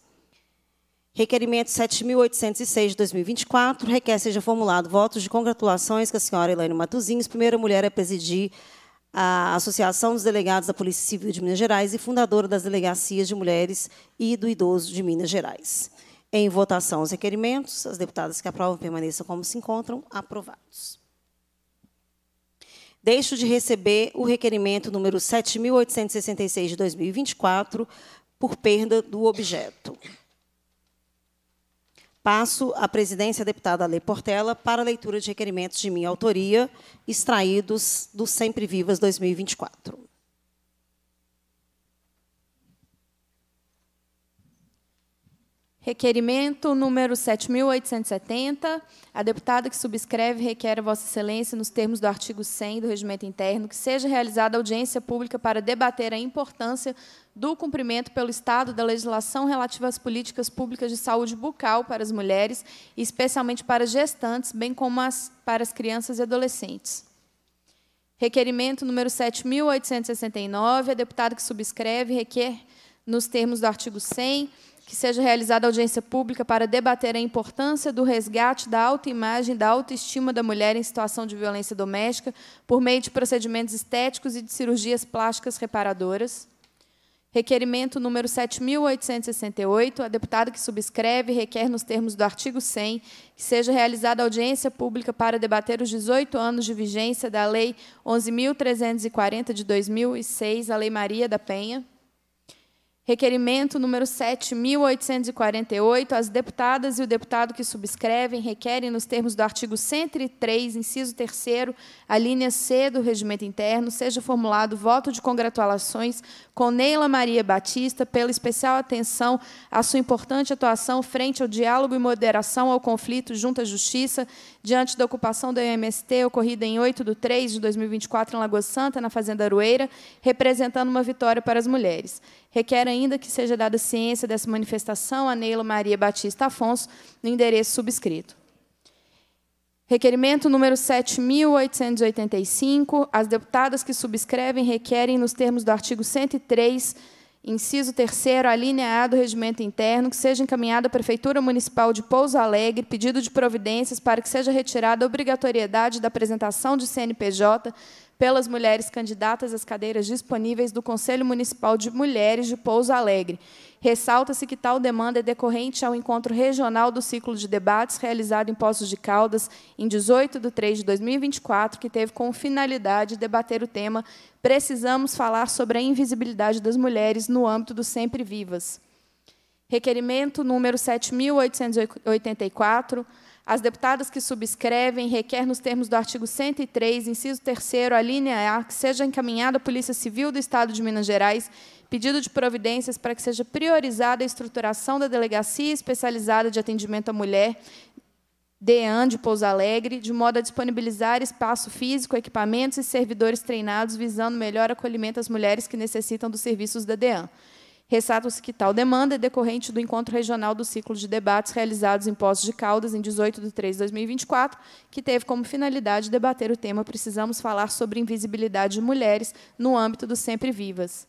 Requerimento 7.806 de 2024 requer seja formulado votos de congratulações que a senhora Elaine Matuzinhos, primeira mulher a presidir a Associação dos Delegados da Polícia Civil de Minas Gerais e fundadora das Delegacias de Mulheres e do Idoso de Minas Gerais. Em votação, os requerimentos. As deputadas que aprovam permaneçam como se encontram. Aprovados. Deixo de receber o requerimento número 7.866 de 2024 por perda do objeto. Passo a presidência à deputada Lei Portela para a leitura de requerimentos de minha autoria, extraídos do Sempre Vivas 2024. Requerimento número 7.870. A deputada que subscreve requer a Vossa Excelência, nos termos do artigo 100 do Regimento Interno, que seja realizada audiência pública para debater a importância do cumprimento pelo Estado da legislação relativa às políticas públicas de saúde bucal para as mulheres, especialmente para gestantes, bem como as, para as crianças e adolescentes. Requerimento número 7.869, a deputada que subscreve requer, nos termos do artigo 100, que seja realizada audiência pública para debater a importância do resgate da autoimagem e da autoestima da mulher em situação de violência doméstica por meio de procedimentos estéticos e de cirurgias plásticas reparadoras. Requerimento número 7.868. A deputada que subscreve requer, nos termos do artigo 100, que seja realizada audiência pública para debater os 18 anos de vigência da Lei 11.340 de 2006, a Lei Maria da Penha. Requerimento número 7.848. As deputadas e o deputado que subscrevem requerem, nos termos do artigo 103, inciso 3, a linha C do Regimento Interno, seja formulado voto de congratulações com Neila Maria Batista pela especial atenção à sua importante atuação frente ao diálogo e moderação ao conflito junto à Justiça diante da ocupação da MST ocorrida em 8 de 3 de 2024 em Lagoa Santa, na Fazenda Arueira, representando uma vitória para as mulheres. Requer ainda que seja dada ciência dessa manifestação a Neila Maria Batista Afonso, no endereço subscrito. Requerimento número 7.885. As deputadas que subscrevem requerem, nos termos do artigo 103 Inciso terceiro, alineado do regimento interno, que seja encaminhado à Prefeitura Municipal de Pouso Alegre pedido de providências para que seja retirada a obrigatoriedade da apresentação de CNPJ pelas mulheres candidatas às cadeiras disponíveis do Conselho Municipal de Mulheres de Pouso Alegre Ressalta-se que tal demanda é decorrente ao encontro regional do ciclo de debates realizado em Poços de Caldas em 18 de 3 de 2024, que teve como finalidade debater o tema Precisamos falar sobre a invisibilidade das mulheres no âmbito do Sempre Vivas. Requerimento número 7.884. As deputadas que subscrevem requer, nos termos do artigo 103, inciso 3 a linha A, que seja encaminhada à Polícia Civil do Estado de Minas Gerais pedido de providências para que seja priorizada a estruturação da Delegacia Especializada de Atendimento à Mulher, DEAN de Pouso Alegre, de modo a disponibilizar espaço físico, equipamentos e servidores treinados visando melhor acolhimento às mulheres que necessitam dos serviços da DEAN. Ressalta-se que tal demanda é decorrente do encontro regional do ciclo de debates realizados em Poços de Caldas em 18 de 3 de 2024, que teve como finalidade debater o tema Precisamos falar sobre invisibilidade de mulheres no âmbito do Sempre Vivas.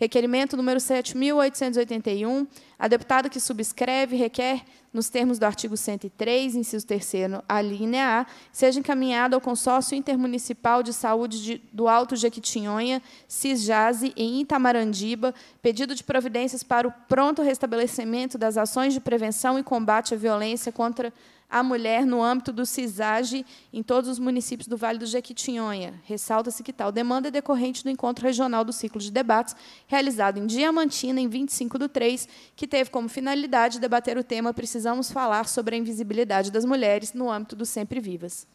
Requerimento número 7.881. A deputada que subscreve requer, nos termos do artigo 103, inciso 3 a linha A, seja encaminhada ao Consórcio Intermunicipal de Saúde de, do Alto Jequitinhonha, Cisjase, em Itamarandiba, pedido de providências para o pronto restabelecimento das ações de prevenção e combate à violência contra à mulher no âmbito do CISAGE em todos os municípios do Vale do Jequitinhonha. Ressalta-se que tal demanda é decorrente do encontro regional do ciclo de debates, realizado em Diamantina, em 25 de 3, que teve como finalidade debater o tema Precisamos falar sobre a invisibilidade das mulheres no âmbito do Sempre Vivas.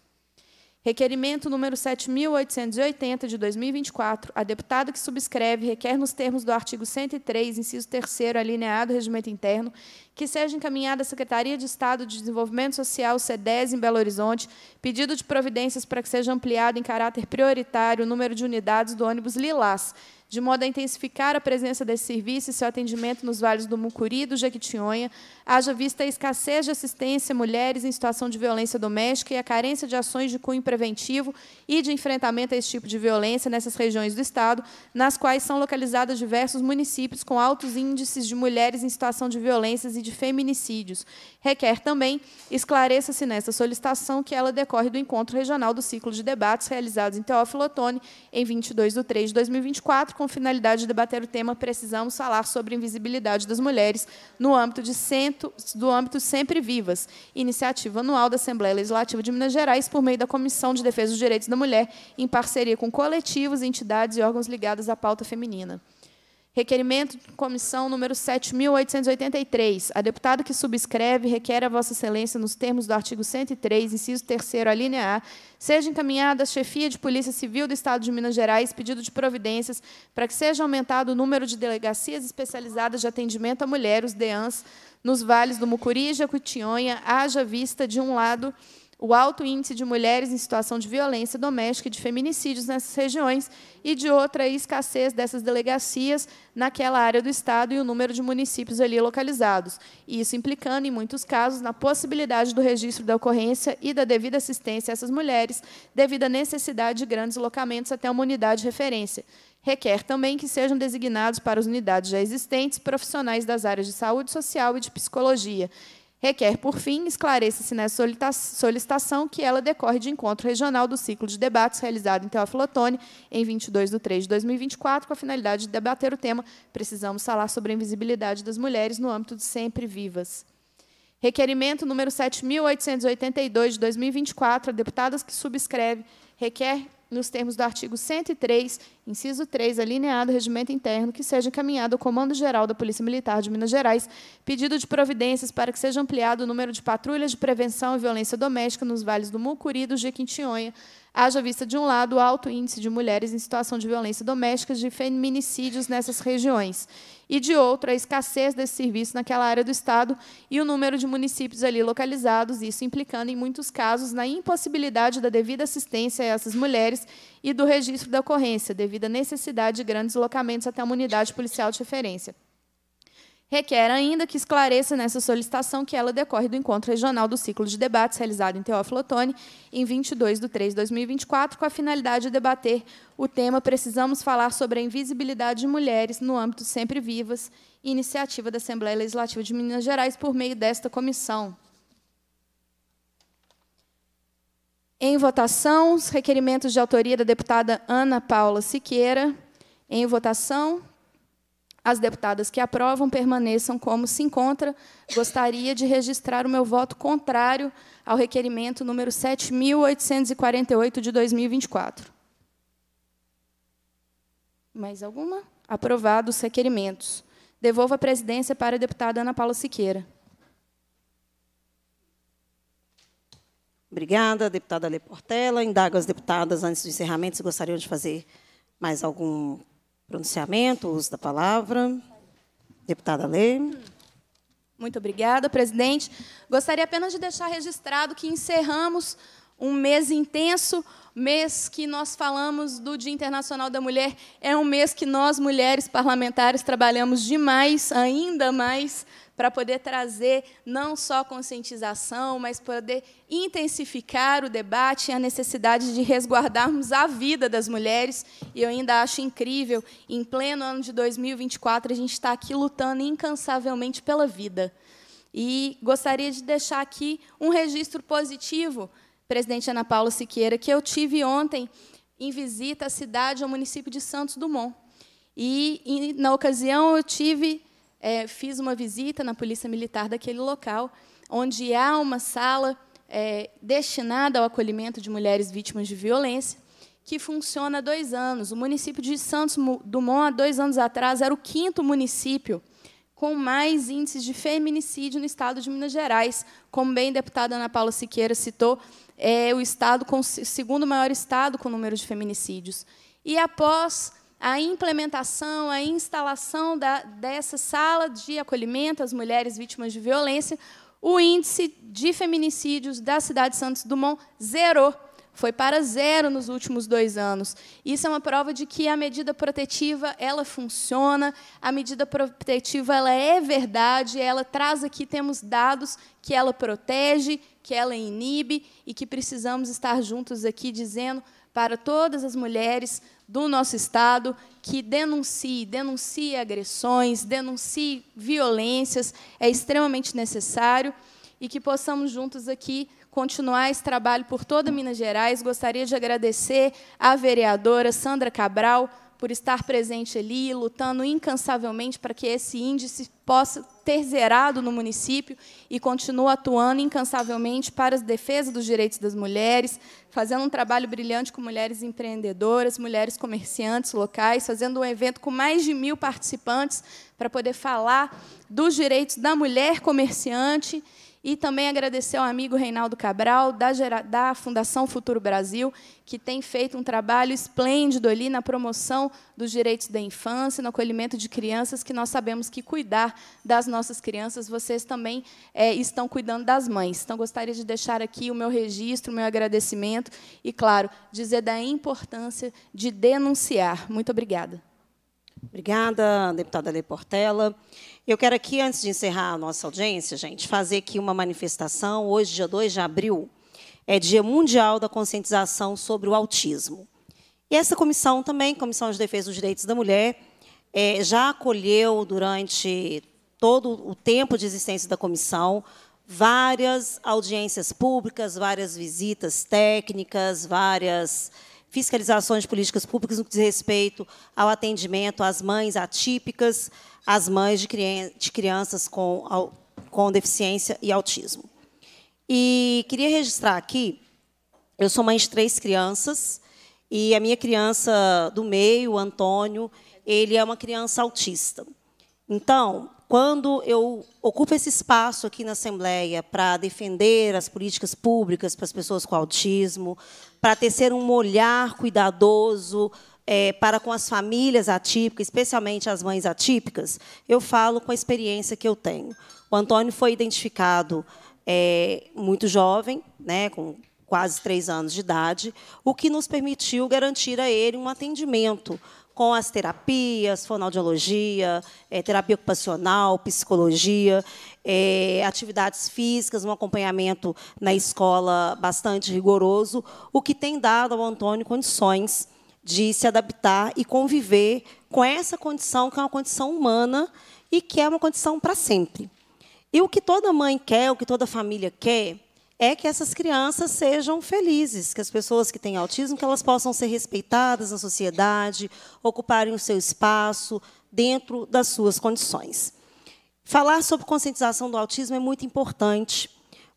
Requerimento número 7.880, de 2024, a deputada que subscreve requer, nos termos do artigo 103, inciso 3 alineado do Regimento Interno, que seja encaminhada à Secretaria de Estado de Desenvolvimento Social, SEDES, em Belo Horizonte, pedido de providências para que seja ampliado em caráter prioritário o número de unidades do ônibus Lilás, de modo a intensificar a presença desse serviço e seu atendimento nos vales do Mucuri e do Jequitinhonha, haja vista a escassez de assistência a mulheres em situação de violência doméstica e a carência de ações de cunho preventivo e de enfrentamento a esse tipo de violência nessas regiões do Estado, nas quais são localizados diversos municípios com altos índices de mulheres em situação de violências e de feminicídios. Requer também esclareça-se nessa solicitação que ela decorre do encontro regional do ciclo de debates realizados em Teófilo Otoni em 22 de 3 de 2024, com finalidade de debater o tema Precisamos Falar sobre Invisibilidade das Mulheres no âmbito, de cento, do âmbito Sempre Vivas, iniciativa anual da Assembleia Legislativa de Minas Gerais por meio da Comissão de Defesa dos Direitos da Mulher, em parceria com coletivos, entidades e órgãos ligados à pauta feminina. Requerimento de comissão número 7.883. A deputada que subscreve requer a Vossa Excelência, nos termos do artigo 103, inciso 3 alinear, seja encaminhada à chefia de Polícia Civil do Estado de Minas Gerais pedido de providências para que seja aumentado o número de delegacias especializadas de atendimento à mulher, os DEANs, nos vales do Mucuri e Jacutinhonha, haja vista, de um lado, o alto índice de mulheres em situação de violência doméstica e de feminicídios nessas regiões e de outra a escassez dessas delegacias naquela área do Estado e o número de municípios ali localizados. Isso implicando, em muitos casos, na possibilidade do registro da ocorrência e da devida assistência a essas mulheres, devido à necessidade de grandes locamentos até uma unidade de referência. Requer também que sejam designados para as unidades já existentes profissionais das áreas de saúde social e de psicologia, Requer, por fim, esclareça-se nessa solicitação que ela decorre de encontro regional do ciclo de debates realizado em Teofilotone em 22 de 3 de 2024, com a finalidade de debater o tema Precisamos falar sobre a invisibilidade das mulheres no âmbito de Sempre Vivas. Requerimento número 7.882 de 2024, a deputadas que subscreve requer nos termos do artigo 103, inciso 3, alineado ao regimento interno, que seja encaminhado ao Comando-Geral da Polícia Militar de Minas Gerais pedido de providências para que seja ampliado o número de patrulhas de prevenção à violência doméstica nos vales do Mucuri e do Jequitinhonha, haja vista, de um lado, o alto índice de mulheres em situação de violência doméstica e de feminicídios nessas regiões, e, de outro, a escassez desse serviço naquela área do Estado e o número de municípios ali localizados, isso implicando, em muitos casos, na impossibilidade da devida assistência a essas mulheres e do registro da ocorrência, devido à necessidade de grandes locamentos até uma unidade policial de referência. Requer ainda que esclareça nessa solicitação que ela decorre do encontro regional do ciclo de debates realizado em Teófilo Otoni em 22 de 3 de 2024, com a finalidade de debater o tema Precisamos falar sobre a invisibilidade de mulheres no âmbito Sempre Vivas, iniciativa da Assembleia Legislativa de Minas Gerais por meio desta comissão. Em votação, os requerimentos de autoria da deputada Ana Paula Siqueira. Em votação, as deputadas que aprovam permaneçam como se encontra. Gostaria de registrar o meu voto contrário ao requerimento número 7.848 de 2024. Mais alguma? Aprovados os requerimentos. Devolvo a presidência para a deputada Ana Paula Siqueira. Obrigada, deputada Portela. Indago as deputadas, antes do encerramento, se gostariam de fazer mais algum pronunciamento, uso da palavra. Deputada Lê. Muito obrigada, presidente. Gostaria apenas de deixar registrado que encerramos um mês intenso, mês que nós falamos do Dia Internacional da Mulher. É um mês que nós, mulheres parlamentares, trabalhamos demais, ainda mais para poder trazer não só conscientização, mas poder intensificar o debate e a necessidade de resguardarmos a vida das mulheres. E eu ainda acho incrível, em pleno ano de 2024, a gente está aqui lutando incansavelmente pela vida. E gostaria de deixar aqui um registro positivo, presidente Ana Paula Siqueira, que eu tive ontem em visita à cidade, ao município de Santos Dumont. E, e na ocasião, eu tive é, fiz uma visita na polícia militar daquele local, onde há uma sala é, destinada ao acolhimento de mulheres vítimas de violência, que funciona há dois anos. O município de Santos Dumont, há dois anos atrás, era o quinto município com mais índices de feminicídio no estado de Minas Gerais. Como bem a deputada Ana Paula Siqueira citou, é o estado com, segundo maior estado com número de feminicídios. E após a implementação, a instalação da, dessa sala de acolhimento às mulheres vítimas de violência, o índice de feminicídios da cidade de Santos Dumont zerou. Foi para zero nos últimos dois anos. Isso é uma prova de que a medida protetiva ela funciona, a medida protetiva ela é verdade, ela traz aqui, temos dados que ela protege, que ela inibe e que precisamos estar juntos aqui dizendo para todas as mulheres do nosso Estado que denuncie, denuncie agressões, denuncie violências, é extremamente necessário e que possamos juntos aqui continuar esse trabalho por toda Minas Gerais. Gostaria de agradecer à vereadora Sandra Cabral, por estar presente ali, lutando incansavelmente para que esse índice possa ter zerado no município e continua atuando incansavelmente para a defesa dos direitos das mulheres, fazendo um trabalho brilhante com mulheres empreendedoras, mulheres comerciantes locais, fazendo um evento com mais de mil participantes para poder falar dos direitos da mulher comerciante e também agradecer ao amigo Reinaldo Cabral, da, da Fundação Futuro Brasil, que tem feito um trabalho esplêndido ali na promoção dos direitos da infância, no acolhimento de crianças, que nós sabemos que cuidar das nossas crianças, vocês também é, estão cuidando das mães. Então, gostaria de deixar aqui o meu registro, o meu agradecimento e, claro, dizer da importância de denunciar. Muito obrigada. Obrigada, deputada Le Portela. Eu quero aqui, antes de encerrar a nossa audiência, gente, fazer aqui uma manifestação. Hoje, dia 2 de abril, é Dia Mundial da Conscientização sobre o Autismo. E essa comissão também, Comissão de Defesa dos Direitos da Mulher, é, já acolheu durante todo o tempo de existência da comissão várias audiências públicas, várias visitas técnicas, várias fiscalizações de políticas públicas no que diz respeito ao atendimento às mães atípicas, às mães de, criança, de crianças com, com deficiência e autismo. E queria registrar aqui, eu sou mãe de três crianças, e a minha criança do meio, o Antônio, ele é uma criança autista. Então, quando eu ocupo esse espaço aqui na Assembleia para defender as políticas públicas para as pessoas com autismo, para tecer um olhar cuidadoso é, para com as famílias atípicas, especialmente as mães atípicas, eu falo com a experiência que eu tenho. O Antônio foi identificado é, muito jovem, né, com quase três anos de idade, o que nos permitiu garantir a ele um atendimento com as terapias, fonoaudiologia, é, terapia ocupacional, psicologia, é, atividades físicas, um acompanhamento na escola bastante rigoroso, o que tem dado ao Antônio condições de se adaptar e conviver com essa condição, que é uma condição humana e que é uma condição para sempre. E o que toda mãe quer, o que toda família quer, é que essas crianças sejam felizes, que as pessoas que têm autismo que elas possam ser respeitadas na sociedade, ocuparem o seu espaço dentro das suas condições. Falar sobre conscientização do autismo é muito importante,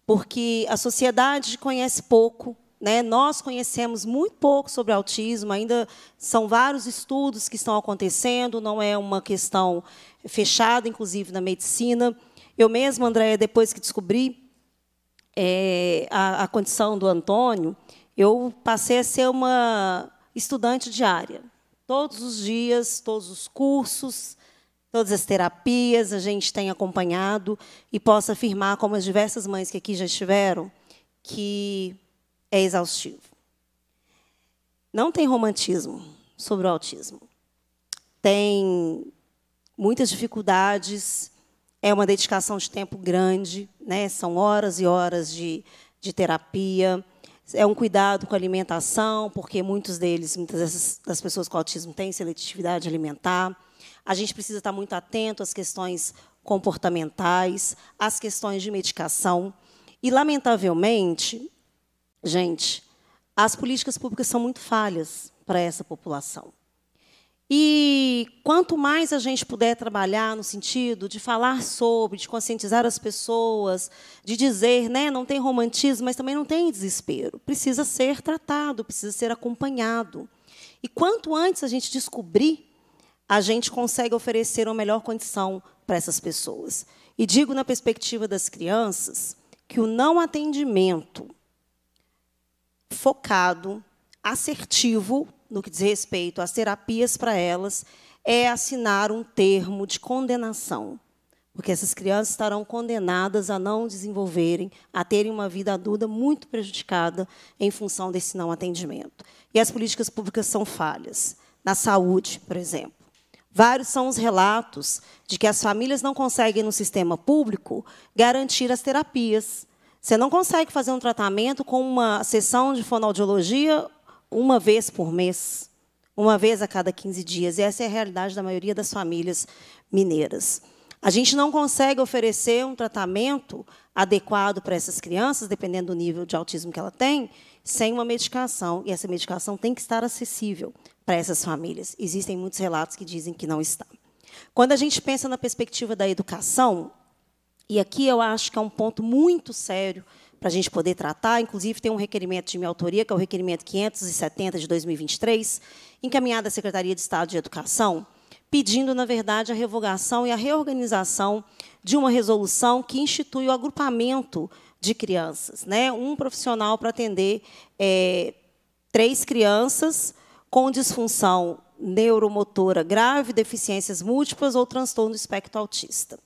porque a sociedade conhece pouco, né? Nós conhecemos muito pouco sobre autismo, ainda são vários estudos que estão acontecendo, não é uma questão fechada, inclusive na medicina. Eu mesma, Andréia, depois que descobri é, a, a condição do Antônio, eu passei a ser uma estudante diária. Todos os dias, todos os cursos, todas as terapias, a gente tem acompanhado e posso afirmar, como as diversas mães que aqui já estiveram, que é exaustivo. Não tem romantismo sobre o autismo. Tem muitas dificuldades é uma dedicação de tempo grande, né? são horas e horas de, de terapia. É um cuidado com a alimentação, porque muitos deles, muitas dessas, das pessoas com autismo têm seletividade alimentar. A gente precisa estar muito atento às questões comportamentais, às questões de medicação. E, lamentavelmente, gente, as políticas públicas são muito falhas para essa população. E quanto mais a gente puder trabalhar no sentido de falar sobre, de conscientizar as pessoas, de dizer, né, não tem romantismo, mas também não tem desespero. Precisa ser tratado, precisa ser acompanhado. E quanto antes a gente descobrir, a gente consegue oferecer uma melhor condição para essas pessoas. E digo na perspectiva das crianças que o não atendimento focado, assertivo, no que diz respeito às terapias para elas, é assinar um termo de condenação. Porque essas crianças estarão condenadas a não desenvolverem, a terem uma vida adulta muito prejudicada em função desse não atendimento. E as políticas públicas são falhas. Na saúde, por exemplo. Vários são os relatos de que as famílias não conseguem, no sistema público, garantir as terapias. Você não consegue fazer um tratamento com uma sessão de fonoaudiologia uma vez por mês, uma vez a cada 15 dias. E essa é a realidade da maioria das famílias mineiras. A gente não consegue oferecer um tratamento adequado para essas crianças, dependendo do nível de autismo que ela tem, sem uma medicação. E essa medicação tem que estar acessível para essas famílias. Existem muitos relatos que dizem que não está. Quando a gente pensa na perspectiva da educação, e aqui eu acho que é um ponto muito sério para a gente poder tratar. Inclusive, tem um requerimento de minha autoria, que é o requerimento 570 de 2023, encaminhado à Secretaria de Estado de Educação, pedindo, na verdade, a revogação e a reorganização de uma resolução que institui o agrupamento de crianças. Né? Um profissional para atender é, três crianças com disfunção neuromotora grave, deficiências múltiplas ou transtorno do espectro autista.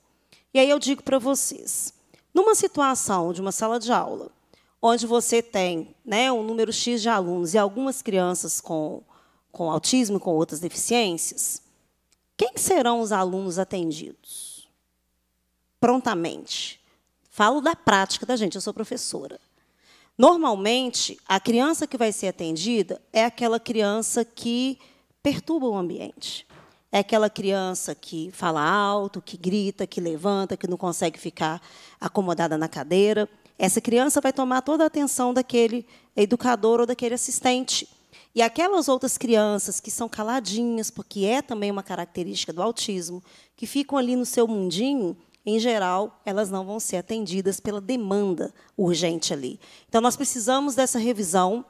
E aí eu digo para vocês, numa situação de uma sala de aula, onde você tem né, um número X de alunos e algumas crianças com, com autismo e com outras deficiências, quem serão os alunos atendidos? Prontamente. Falo da prática, da gente? Eu sou professora. Normalmente, a criança que vai ser atendida é aquela criança que perturba o ambiente. É aquela criança que fala alto, que grita, que levanta, que não consegue ficar acomodada na cadeira. Essa criança vai tomar toda a atenção daquele educador ou daquele assistente. E aquelas outras crianças que são caladinhas, porque é também uma característica do autismo, que ficam ali no seu mundinho, em geral, elas não vão ser atendidas pela demanda urgente ali. Então, nós precisamos dessa revisão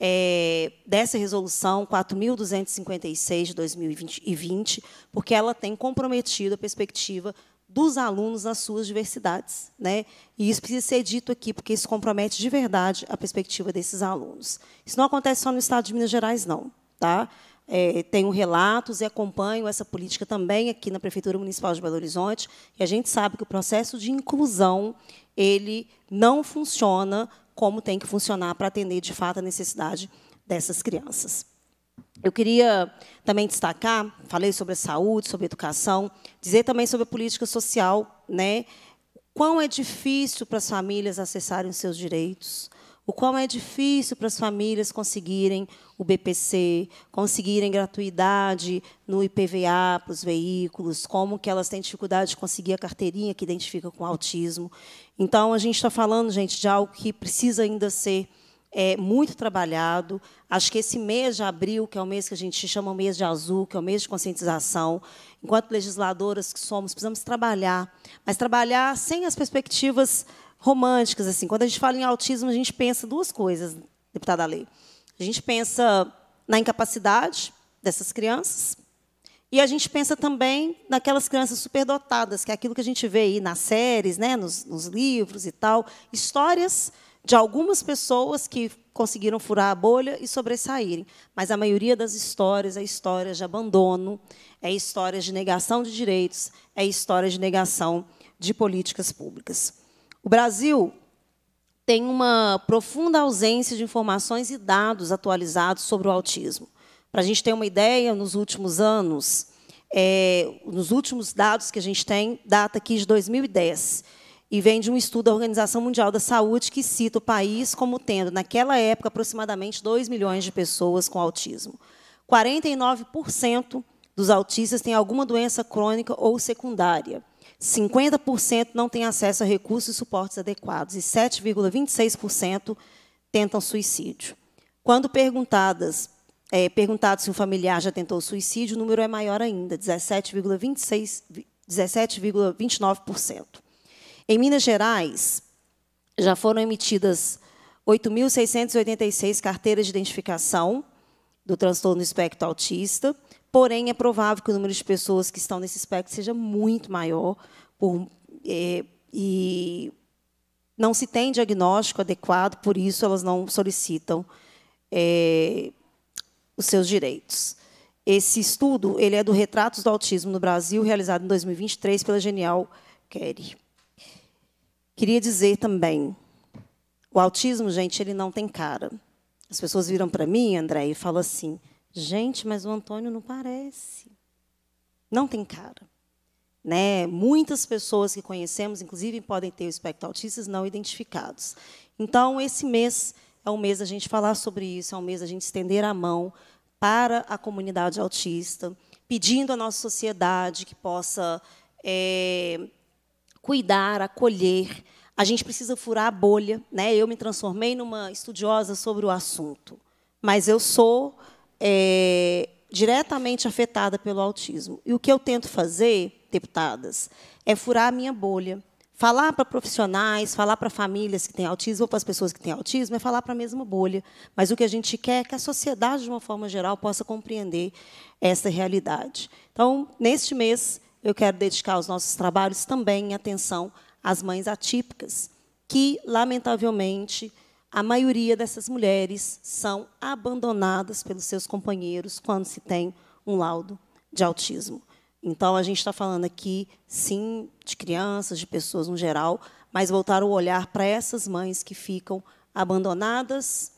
é, dessa resolução 4.256 de 2020, porque ela tem comprometido a perspectiva dos alunos nas suas diversidades. Né? E isso precisa ser dito aqui, porque isso compromete de verdade a perspectiva desses alunos. Isso não acontece só no Estado de Minas Gerais, não. Tá? É, tenho relatos e acompanho essa política também aqui na Prefeitura Municipal de Belo Horizonte, e a gente sabe que o processo de inclusão ele não funciona como tem que funcionar para atender de fato a necessidade dessas crianças. Eu queria também destacar, falei sobre a saúde, sobre a educação, dizer também sobre a política social, né? Quão é difícil para as famílias acessarem os seus direitos, o qual é difícil para as famílias conseguirem o BPC, conseguirem gratuidade no IPVA para os veículos, como que elas têm dificuldade de conseguir a carteirinha que identifica com autismo. Então, a gente está falando, gente, de algo que precisa ainda ser é, muito trabalhado. Acho que esse mês de abril, que é o mês que a gente chama o mês de azul, que é o mês de conscientização, enquanto legisladoras que somos, precisamos trabalhar, mas trabalhar sem as perspectivas românticas. assim. Quando a gente fala em autismo, a gente pensa duas coisas, deputada Lei. A gente pensa na incapacidade dessas crianças e a gente pensa também naquelas crianças superdotadas, que é aquilo que a gente vê aí nas séries, né, nos, nos livros e tal, histórias de algumas pessoas que conseguiram furar a bolha e sobressaírem. Mas a maioria das histórias é história de abandono, é história de negação de direitos, é história de negação de políticas públicas. O Brasil tem uma profunda ausência de informações e dados atualizados sobre o autismo. Para a gente ter uma ideia, nos últimos anos, é, nos últimos dados que a gente tem, data aqui de 2010, e vem de um estudo da Organização Mundial da Saúde que cita o país como tendo, naquela época, aproximadamente 2 milhões de pessoas com autismo. 49% dos autistas têm alguma doença crônica ou secundária. 50% não têm acesso a recursos e suportes adequados e 7,26% tentam suicídio. Quando perguntadas, é, perguntado se um familiar já tentou suicídio, o número é maior ainda, 17,29%. em Minas Gerais, já foram emitidas 8.686 carteiras de identificação do transtorno espectro autista, Porém, é provável que o número de pessoas que estão nesse espectro seja muito maior por, é, e não se tem diagnóstico adequado, por isso elas não solicitam é, os seus direitos. Esse estudo ele é do Retratos do Autismo no Brasil, realizado em 2023 pela Genial Kerry. Queria dizer também, o autismo, gente, ele não tem cara. As pessoas viram para mim, André, e falam assim: Gente, mas o Antônio não parece. Não tem cara. Né? Muitas pessoas que conhecemos, inclusive, podem ter o espectro autista não identificados. Então, esse mês é o mês a gente falar sobre isso, é o mês a gente estender a mão para a comunidade autista, pedindo à nossa sociedade que possa é, cuidar, acolher. A gente precisa furar a bolha. Né? Eu me transformei numa estudiosa sobre o assunto, mas eu sou é, diretamente afetada pelo autismo. E o que eu tento fazer, deputadas, é furar a minha bolha. Falar para profissionais, falar para famílias que têm autismo ou para as pessoas que têm autismo é falar para a mesma bolha. Mas o que a gente quer é que a sociedade, de uma forma geral, possa compreender essa realidade. Então, neste mês, eu quero dedicar os nossos trabalhos também em atenção às mães atípicas, que, lamentavelmente, a maioria dessas mulheres são abandonadas pelos seus companheiros quando se tem um laudo de autismo. Então, a gente está falando aqui, sim, de crianças, de pessoas no geral, mas voltar o olhar para essas mães que ficam abandonadas,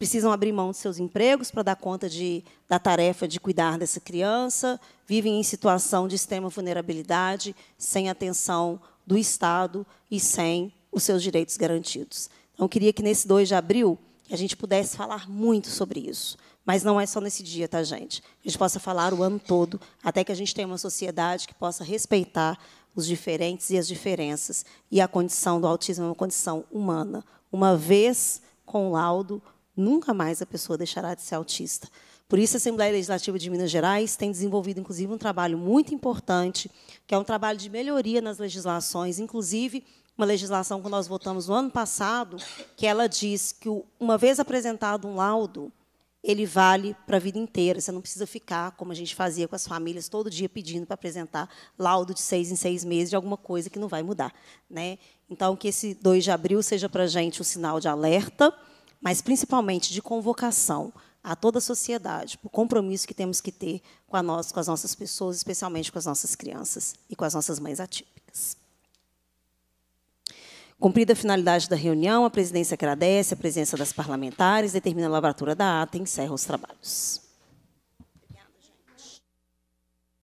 precisam abrir mão de seus empregos para dar conta de, da tarefa de cuidar dessa criança, vivem em situação de extrema vulnerabilidade, sem atenção do Estado e sem os seus direitos garantidos. Então, eu queria que nesse 2 de abril a gente pudesse falar muito sobre isso. Mas não é só nesse dia, tá, gente? A gente possa falar o ano todo, até que a gente tenha uma sociedade que possa respeitar os diferentes e as diferenças. E a condição do autismo é uma condição humana. Uma vez com o laudo, nunca mais a pessoa deixará de ser autista. Por isso, a Assembleia Legislativa de Minas Gerais tem desenvolvido, inclusive, um trabalho muito importante, que é um trabalho de melhoria nas legislações, inclusive uma legislação que nós votamos no ano passado, que ela diz que, uma vez apresentado um laudo, ele vale para a vida inteira. Você não precisa ficar, como a gente fazia com as famílias, todo dia pedindo para apresentar laudo de seis em seis meses de alguma coisa que não vai mudar. Né? Então, que esse 2 de abril seja para a gente um sinal de alerta, mas principalmente de convocação a toda a sociedade, o compromisso que temos que ter com, a nós, com as nossas pessoas, especialmente com as nossas crianças e com as nossas mães atípicas. Cumprida a finalidade da reunião, a presidência agradece a presença das parlamentares, determina a lavratura da ata e encerra os trabalhos.